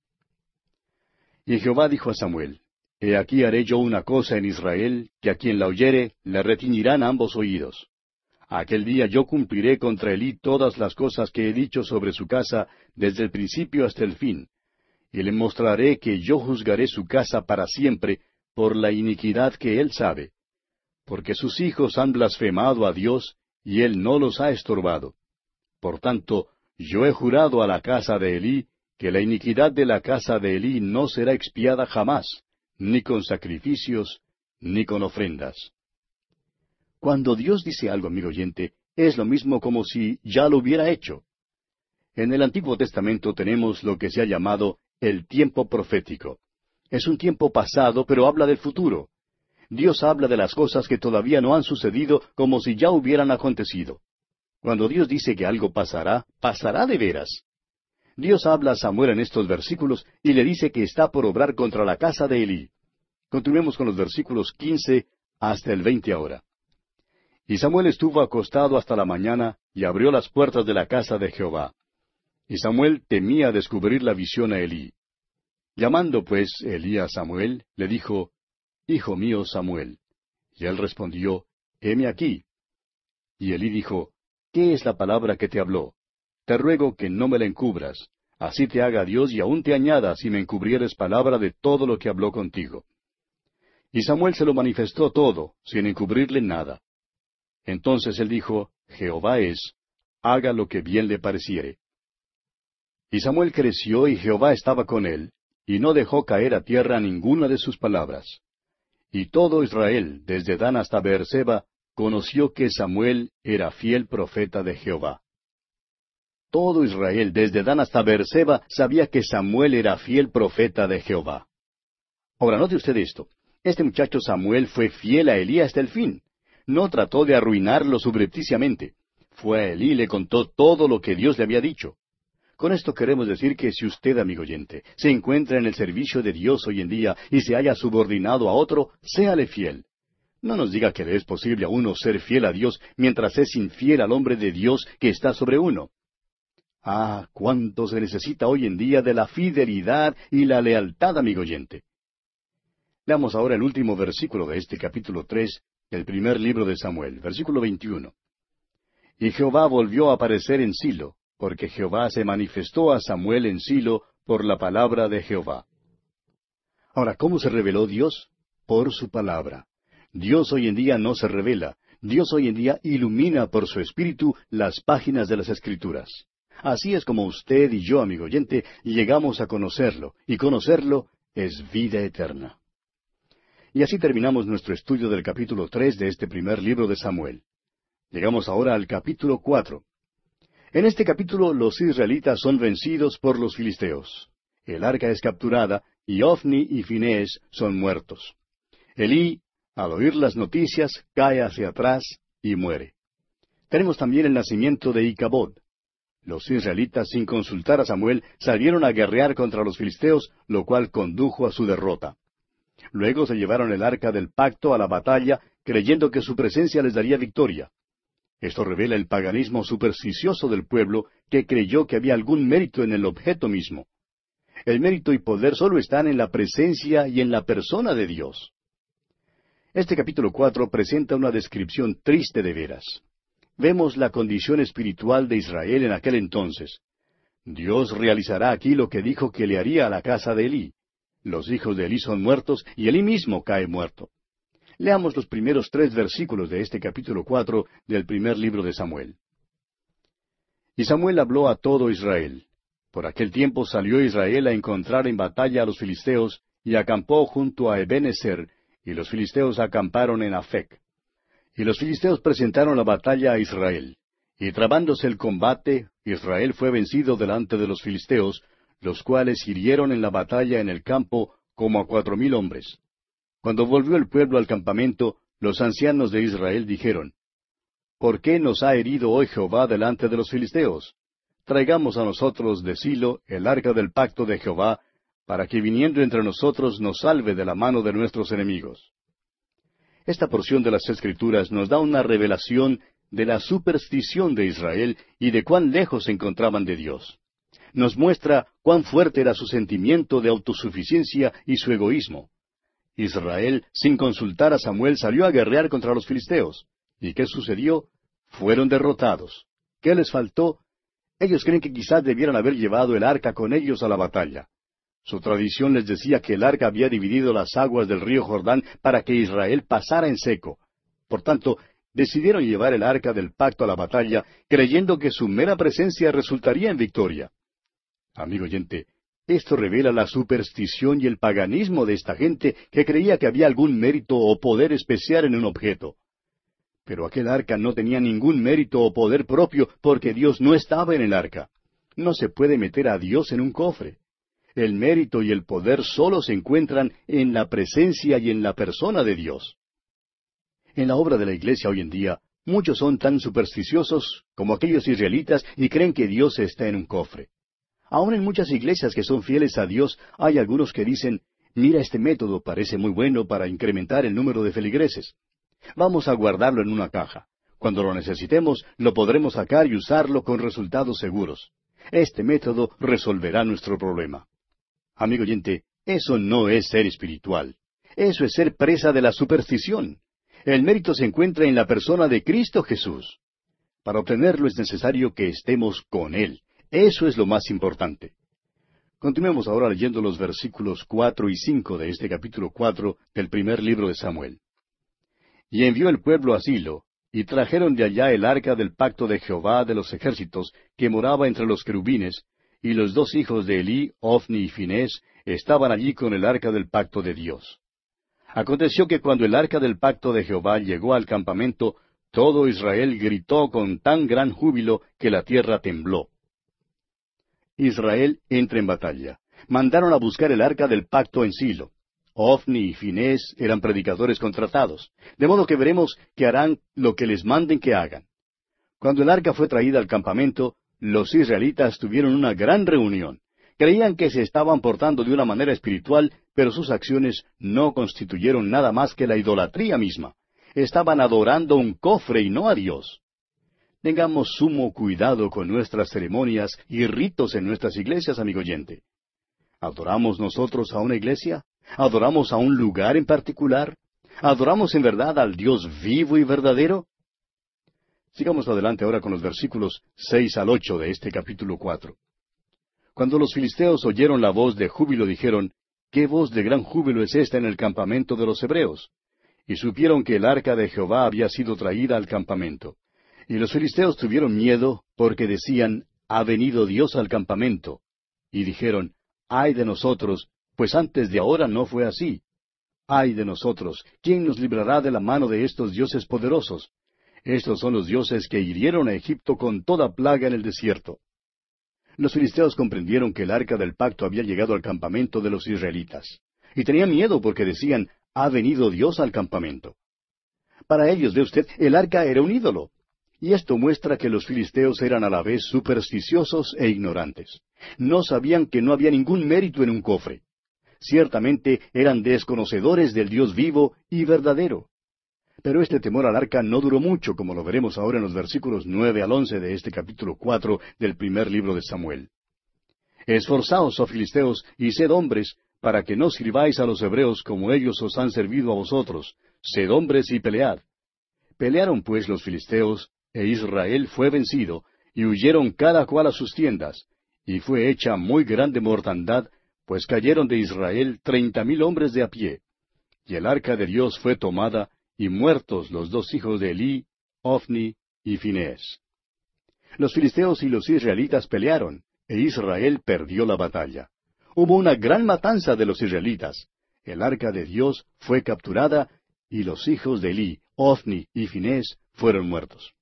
Y Jehová dijo a Samuel, He aquí haré yo una cosa en Israel, que a quien la oyere le retiñirán ambos oídos. Aquel día yo cumpliré contra Elí todas las cosas que he dicho sobre su casa desde el principio hasta el fin, y le mostraré que yo juzgaré su casa para siempre por la iniquidad que él sabe, porque sus hijos han blasfemado a Dios y él no los ha estorbado. Por tanto, yo he jurado a la casa de Elí que la iniquidad de la casa de Elí no será expiada jamás, ni con sacrificios, ni con ofrendas. Cuando Dios dice algo, amigo oyente, es lo mismo como si ya lo hubiera hecho. En el Antiguo Testamento tenemos lo que se ha llamado el tiempo profético. Es un tiempo pasado, pero habla del futuro. Dios habla de las cosas que todavía no han sucedido como si ya hubieran acontecido. Cuando Dios dice que algo pasará, pasará de veras. Dios habla a Samuel en estos versículos y le dice que está por obrar contra la casa de Elí. Continuemos con los versículos quince hasta el 20 ahora. Y Samuel estuvo acostado hasta la mañana, y abrió las puertas de la casa de Jehová. Y Samuel temía descubrir la visión a Elí. Llamando pues Elí a Samuel, le dijo, Hijo mío Samuel. Y él respondió, Heme aquí. Y Elí dijo, ¿Qué es la palabra que te habló? Te ruego que no me la encubras, así te haga Dios y aún te añada si me encubrieres palabra de todo lo que habló contigo. Y Samuel se lo manifestó todo, sin encubrirle nada. Entonces él dijo, Jehová es, haga lo que bien le pareciere. Y Samuel creció y Jehová estaba con él, y no dejó caer a tierra ninguna de sus palabras. Y todo Israel, desde Dan hasta Berseba, conoció que Samuel era fiel profeta de Jehová. Todo Israel, desde Dan hasta Berseba sabía que Samuel era fiel profeta de Jehová. Ahora note usted esto. Este muchacho Samuel fue fiel a Elías hasta el fin no trató de arruinarlo subrepticiamente. Fue a y le contó todo lo que Dios le había dicho. Con esto queremos decir que si usted, amigo oyente, se encuentra en el servicio de Dios hoy en día y se haya subordinado a otro, séale fiel. No nos diga que le es posible a uno ser fiel a Dios mientras es infiel al hombre de Dios que está sobre uno. Ah, cuánto se necesita hoy en día de la fidelidad y la lealtad, amigo oyente. Leamos ahora el último versículo de este capítulo tres el primer libro de Samuel, versículo 21. Y Jehová volvió a aparecer en Silo, porque Jehová se manifestó a Samuel en Silo por la palabra de Jehová. Ahora, ¿cómo se reveló Dios? Por su palabra. Dios hoy en día no se revela. Dios hoy en día ilumina por su espíritu las páginas de las Escrituras. Así es como usted y yo, amigo oyente, llegamos a conocerlo, y conocerlo es vida eterna. Y así terminamos nuestro estudio del capítulo tres de este primer libro de Samuel. Llegamos ahora al capítulo cuatro. En este capítulo los israelitas son vencidos por los filisteos. El arca es capturada y Ofni y Finés son muertos. Elí, al oír las noticias, cae hacia atrás y muere. Tenemos también el nacimiento de Icabod. Los israelitas, sin consultar a Samuel, salieron a guerrear contra los filisteos, lo cual condujo a su derrota. Luego se llevaron el arca del pacto a la batalla, creyendo que su presencia les daría victoria. Esto revela el paganismo supersticioso del pueblo que creyó que había algún mérito en el objeto mismo. El mérito y poder solo están en la presencia y en la persona de Dios. Este capítulo cuatro presenta una descripción triste de veras. Vemos la condición espiritual de Israel en aquel entonces. Dios realizará aquí lo que dijo que le haría a la casa de Elí. Los hijos de Elí son muertos y Elí mismo cae muerto. Leamos los primeros tres versículos de este capítulo cuatro del primer libro de Samuel. Y Samuel habló a todo Israel. Por aquel tiempo salió Israel a encontrar en batalla a los filisteos, y acampó junto a Ebenezer, y los filisteos acamparon en Afec. Y los filisteos presentaron la batalla a Israel. Y trabándose el combate, Israel fue vencido delante de los filisteos, los cuales hirieron en la batalla en el campo como a cuatro mil hombres. Cuando volvió el pueblo al campamento, los ancianos de Israel dijeron, ¿Por qué nos ha herido hoy Jehová delante de los filisteos? Traigamos a nosotros de Silo el arca del pacto de Jehová, para que viniendo entre nosotros nos salve de la mano de nuestros enemigos. Esta porción de las Escrituras nos da una revelación de la superstición de Israel y de cuán lejos se encontraban de Dios nos muestra cuán fuerte era su sentimiento de autosuficiencia y su egoísmo. Israel, sin consultar a Samuel, salió a guerrear contra los filisteos. ¿Y qué sucedió? Fueron derrotados. ¿Qué les faltó? Ellos creen que quizás debieran haber llevado el arca con ellos a la batalla. Su tradición les decía que el arca había dividido las aguas del río Jordán para que Israel pasara en seco. Por tanto, decidieron llevar el arca del pacto a la batalla, creyendo que su mera presencia resultaría en victoria. Amigo oyente, esto revela la superstición y el paganismo de esta gente que creía que había algún mérito o poder especial en un objeto. Pero aquel arca no tenía ningún mérito o poder propio porque Dios no estaba en el arca. No se puede meter a Dios en un cofre. El mérito y el poder solo se encuentran en la presencia y en la persona de Dios. En la obra de la iglesia hoy en día, muchos son tan supersticiosos como aquellos israelitas y creen que Dios está en un cofre. Aún en muchas iglesias que son fieles a Dios hay algunos que dicen, mira este método parece muy bueno para incrementar el número de feligreses. Vamos a guardarlo en una caja. Cuando lo necesitemos, lo podremos sacar y usarlo con resultados seguros. Este método resolverá nuestro problema. Amigo oyente, eso no es ser espiritual. Eso es ser presa de la superstición. El mérito se encuentra en la persona de Cristo Jesús. Para obtenerlo es necesario que estemos con Él, eso es lo más importante. Continuemos ahora leyendo los versículos cuatro y cinco de este capítulo cuatro del primer libro de Samuel. Y envió el pueblo a Silo, y trajeron de allá el arca del pacto de Jehová de los ejércitos, que moraba entre los querubines, y los dos hijos de Elí, Ofni y Finés, estaban allí con el arca del pacto de Dios. Aconteció que cuando el arca del pacto de Jehová llegó al campamento, todo Israel gritó con tan gran júbilo que la tierra tembló. Israel entra en batalla. Mandaron a buscar el arca del pacto en Silo. Ofni y Finés eran predicadores contratados, de modo que veremos que harán lo que les manden que hagan. Cuando el arca fue traída al campamento, los israelitas tuvieron una gran reunión. Creían que se estaban portando de una manera espiritual, pero sus acciones no constituyeron nada más que la idolatría misma. Estaban adorando un cofre y no a Dios. Tengamos sumo cuidado con nuestras ceremonias y ritos en nuestras iglesias, amigo oyente. ¿Adoramos nosotros a una iglesia? ¿Adoramos a un lugar en particular? ¿Adoramos en verdad al Dios vivo y verdadero? Sigamos adelante ahora con los versículos seis al ocho de este capítulo cuatro. Cuando los filisteos oyeron la voz de júbilo dijeron, ¿Qué voz de gran júbilo es esta en el campamento de los hebreos? Y supieron que el arca de Jehová había sido traída al campamento. Y los filisteos tuvieron miedo porque decían, Ha venido Dios al campamento. Y dijeron, Ay de nosotros, pues antes de ahora no fue así. Ay de nosotros, ¿quién nos librará de la mano de estos dioses poderosos? Estos son los dioses que hirieron a Egipto con toda plaga en el desierto. Los filisteos comprendieron que el arca del pacto había llegado al campamento de los israelitas, y tenían miedo porque decían, ha venido Dios al campamento. Para ellos, ve usted, el arca era un ídolo, y esto muestra que los filisteos eran a la vez supersticiosos e ignorantes. No sabían que no había ningún mérito en un cofre. Ciertamente eran desconocedores del Dios vivo y verdadero. Pero este temor al arca no duró mucho, como lo veremos ahora en los versículos nueve al once de este capítulo cuatro del primer libro de Samuel. Esforzaos, oh filisteos, y sed hombres, para que no sirváis a los hebreos como ellos os han servido a vosotros. Sed hombres y pelead. Pelearon pues los filisteos, e Israel fue vencido, y huyeron cada cual a sus tiendas, y fue hecha muy grande mortandad, pues cayeron de Israel treinta mil hombres de a pie. Y el arca de Dios fue tomada, y muertos los dos hijos de Elí, Ofni y Finés. Los filisteos y los israelitas pelearon, e Israel perdió la batalla. Hubo una gran matanza de los israelitas. El arca de Dios fue capturada, y los hijos de Elí, Ofni y Finés fueron muertos.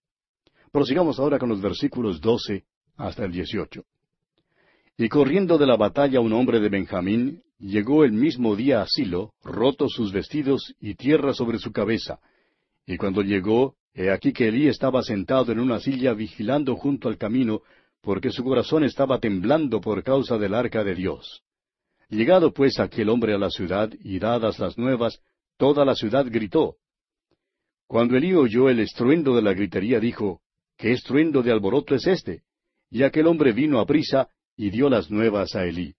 Prosigamos ahora con los versículos doce hasta el dieciocho. Y corriendo de la batalla un hombre de Benjamín, llegó el mismo día a Silo, rotos sus vestidos y tierra sobre su cabeza. Y cuando llegó, he aquí que Elí estaba sentado en una silla vigilando junto al camino, porque su corazón estaba temblando por causa del arca de Dios. Llegado pues aquel hombre a la ciudad y dadas las nuevas, toda la ciudad gritó. Cuando Elí oyó el estruendo de la gritería, dijo, ¿Qué estruendo de alboroto es este? Y aquel hombre vino a prisa y dio las nuevas a Elí.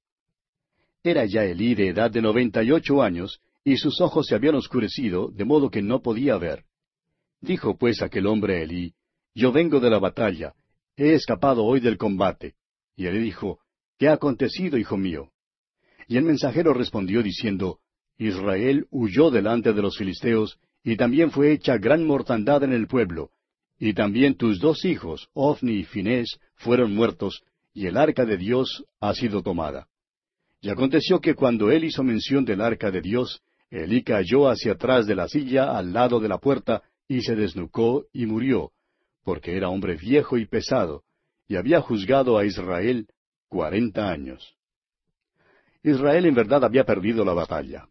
Era ya Elí de edad de noventa y ocho años, y sus ojos se habían oscurecido, de modo que no podía ver. Dijo pues aquel hombre a Elí, Yo vengo de la batalla, he escapado hoy del combate. Y Elí dijo, ¿Qué ha acontecido, hijo mío? Y el mensajero respondió diciendo, Israel huyó delante de los filisteos, y también fue hecha gran mortandad en el pueblo, y también tus dos hijos, Ofni y Finés, fueron muertos, y el arca de Dios ha sido tomada. Y aconteció que cuando él hizo mención del arca de Dios, Elí cayó hacia atrás de la silla al lado de la puerta, y se desnucó y murió, porque era hombre viejo y pesado, y había juzgado a Israel cuarenta años. Israel en verdad había perdido la batalla.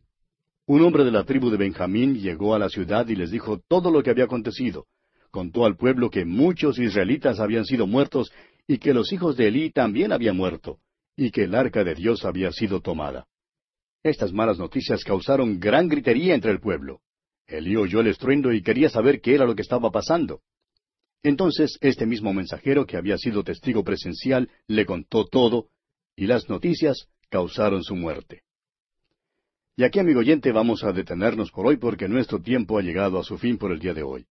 Un hombre de la tribu de Benjamín llegó a la ciudad y les dijo todo lo que había acontecido, contó al pueblo que muchos israelitas habían sido muertos y que los hijos de Elí también habían muerto, y que el arca de Dios había sido tomada. Estas malas noticias causaron gran gritería entre el pueblo. Elí oyó el estruendo y quería saber qué era lo que estaba pasando. Entonces este mismo mensajero que había sido testigo presencial le contó todo, y las noticias causaron su muerte. Y aquí, amigo oyente, vamos a detenernos por hoy porque nuestro tiempo ha llegado a su fin por el día de hoy.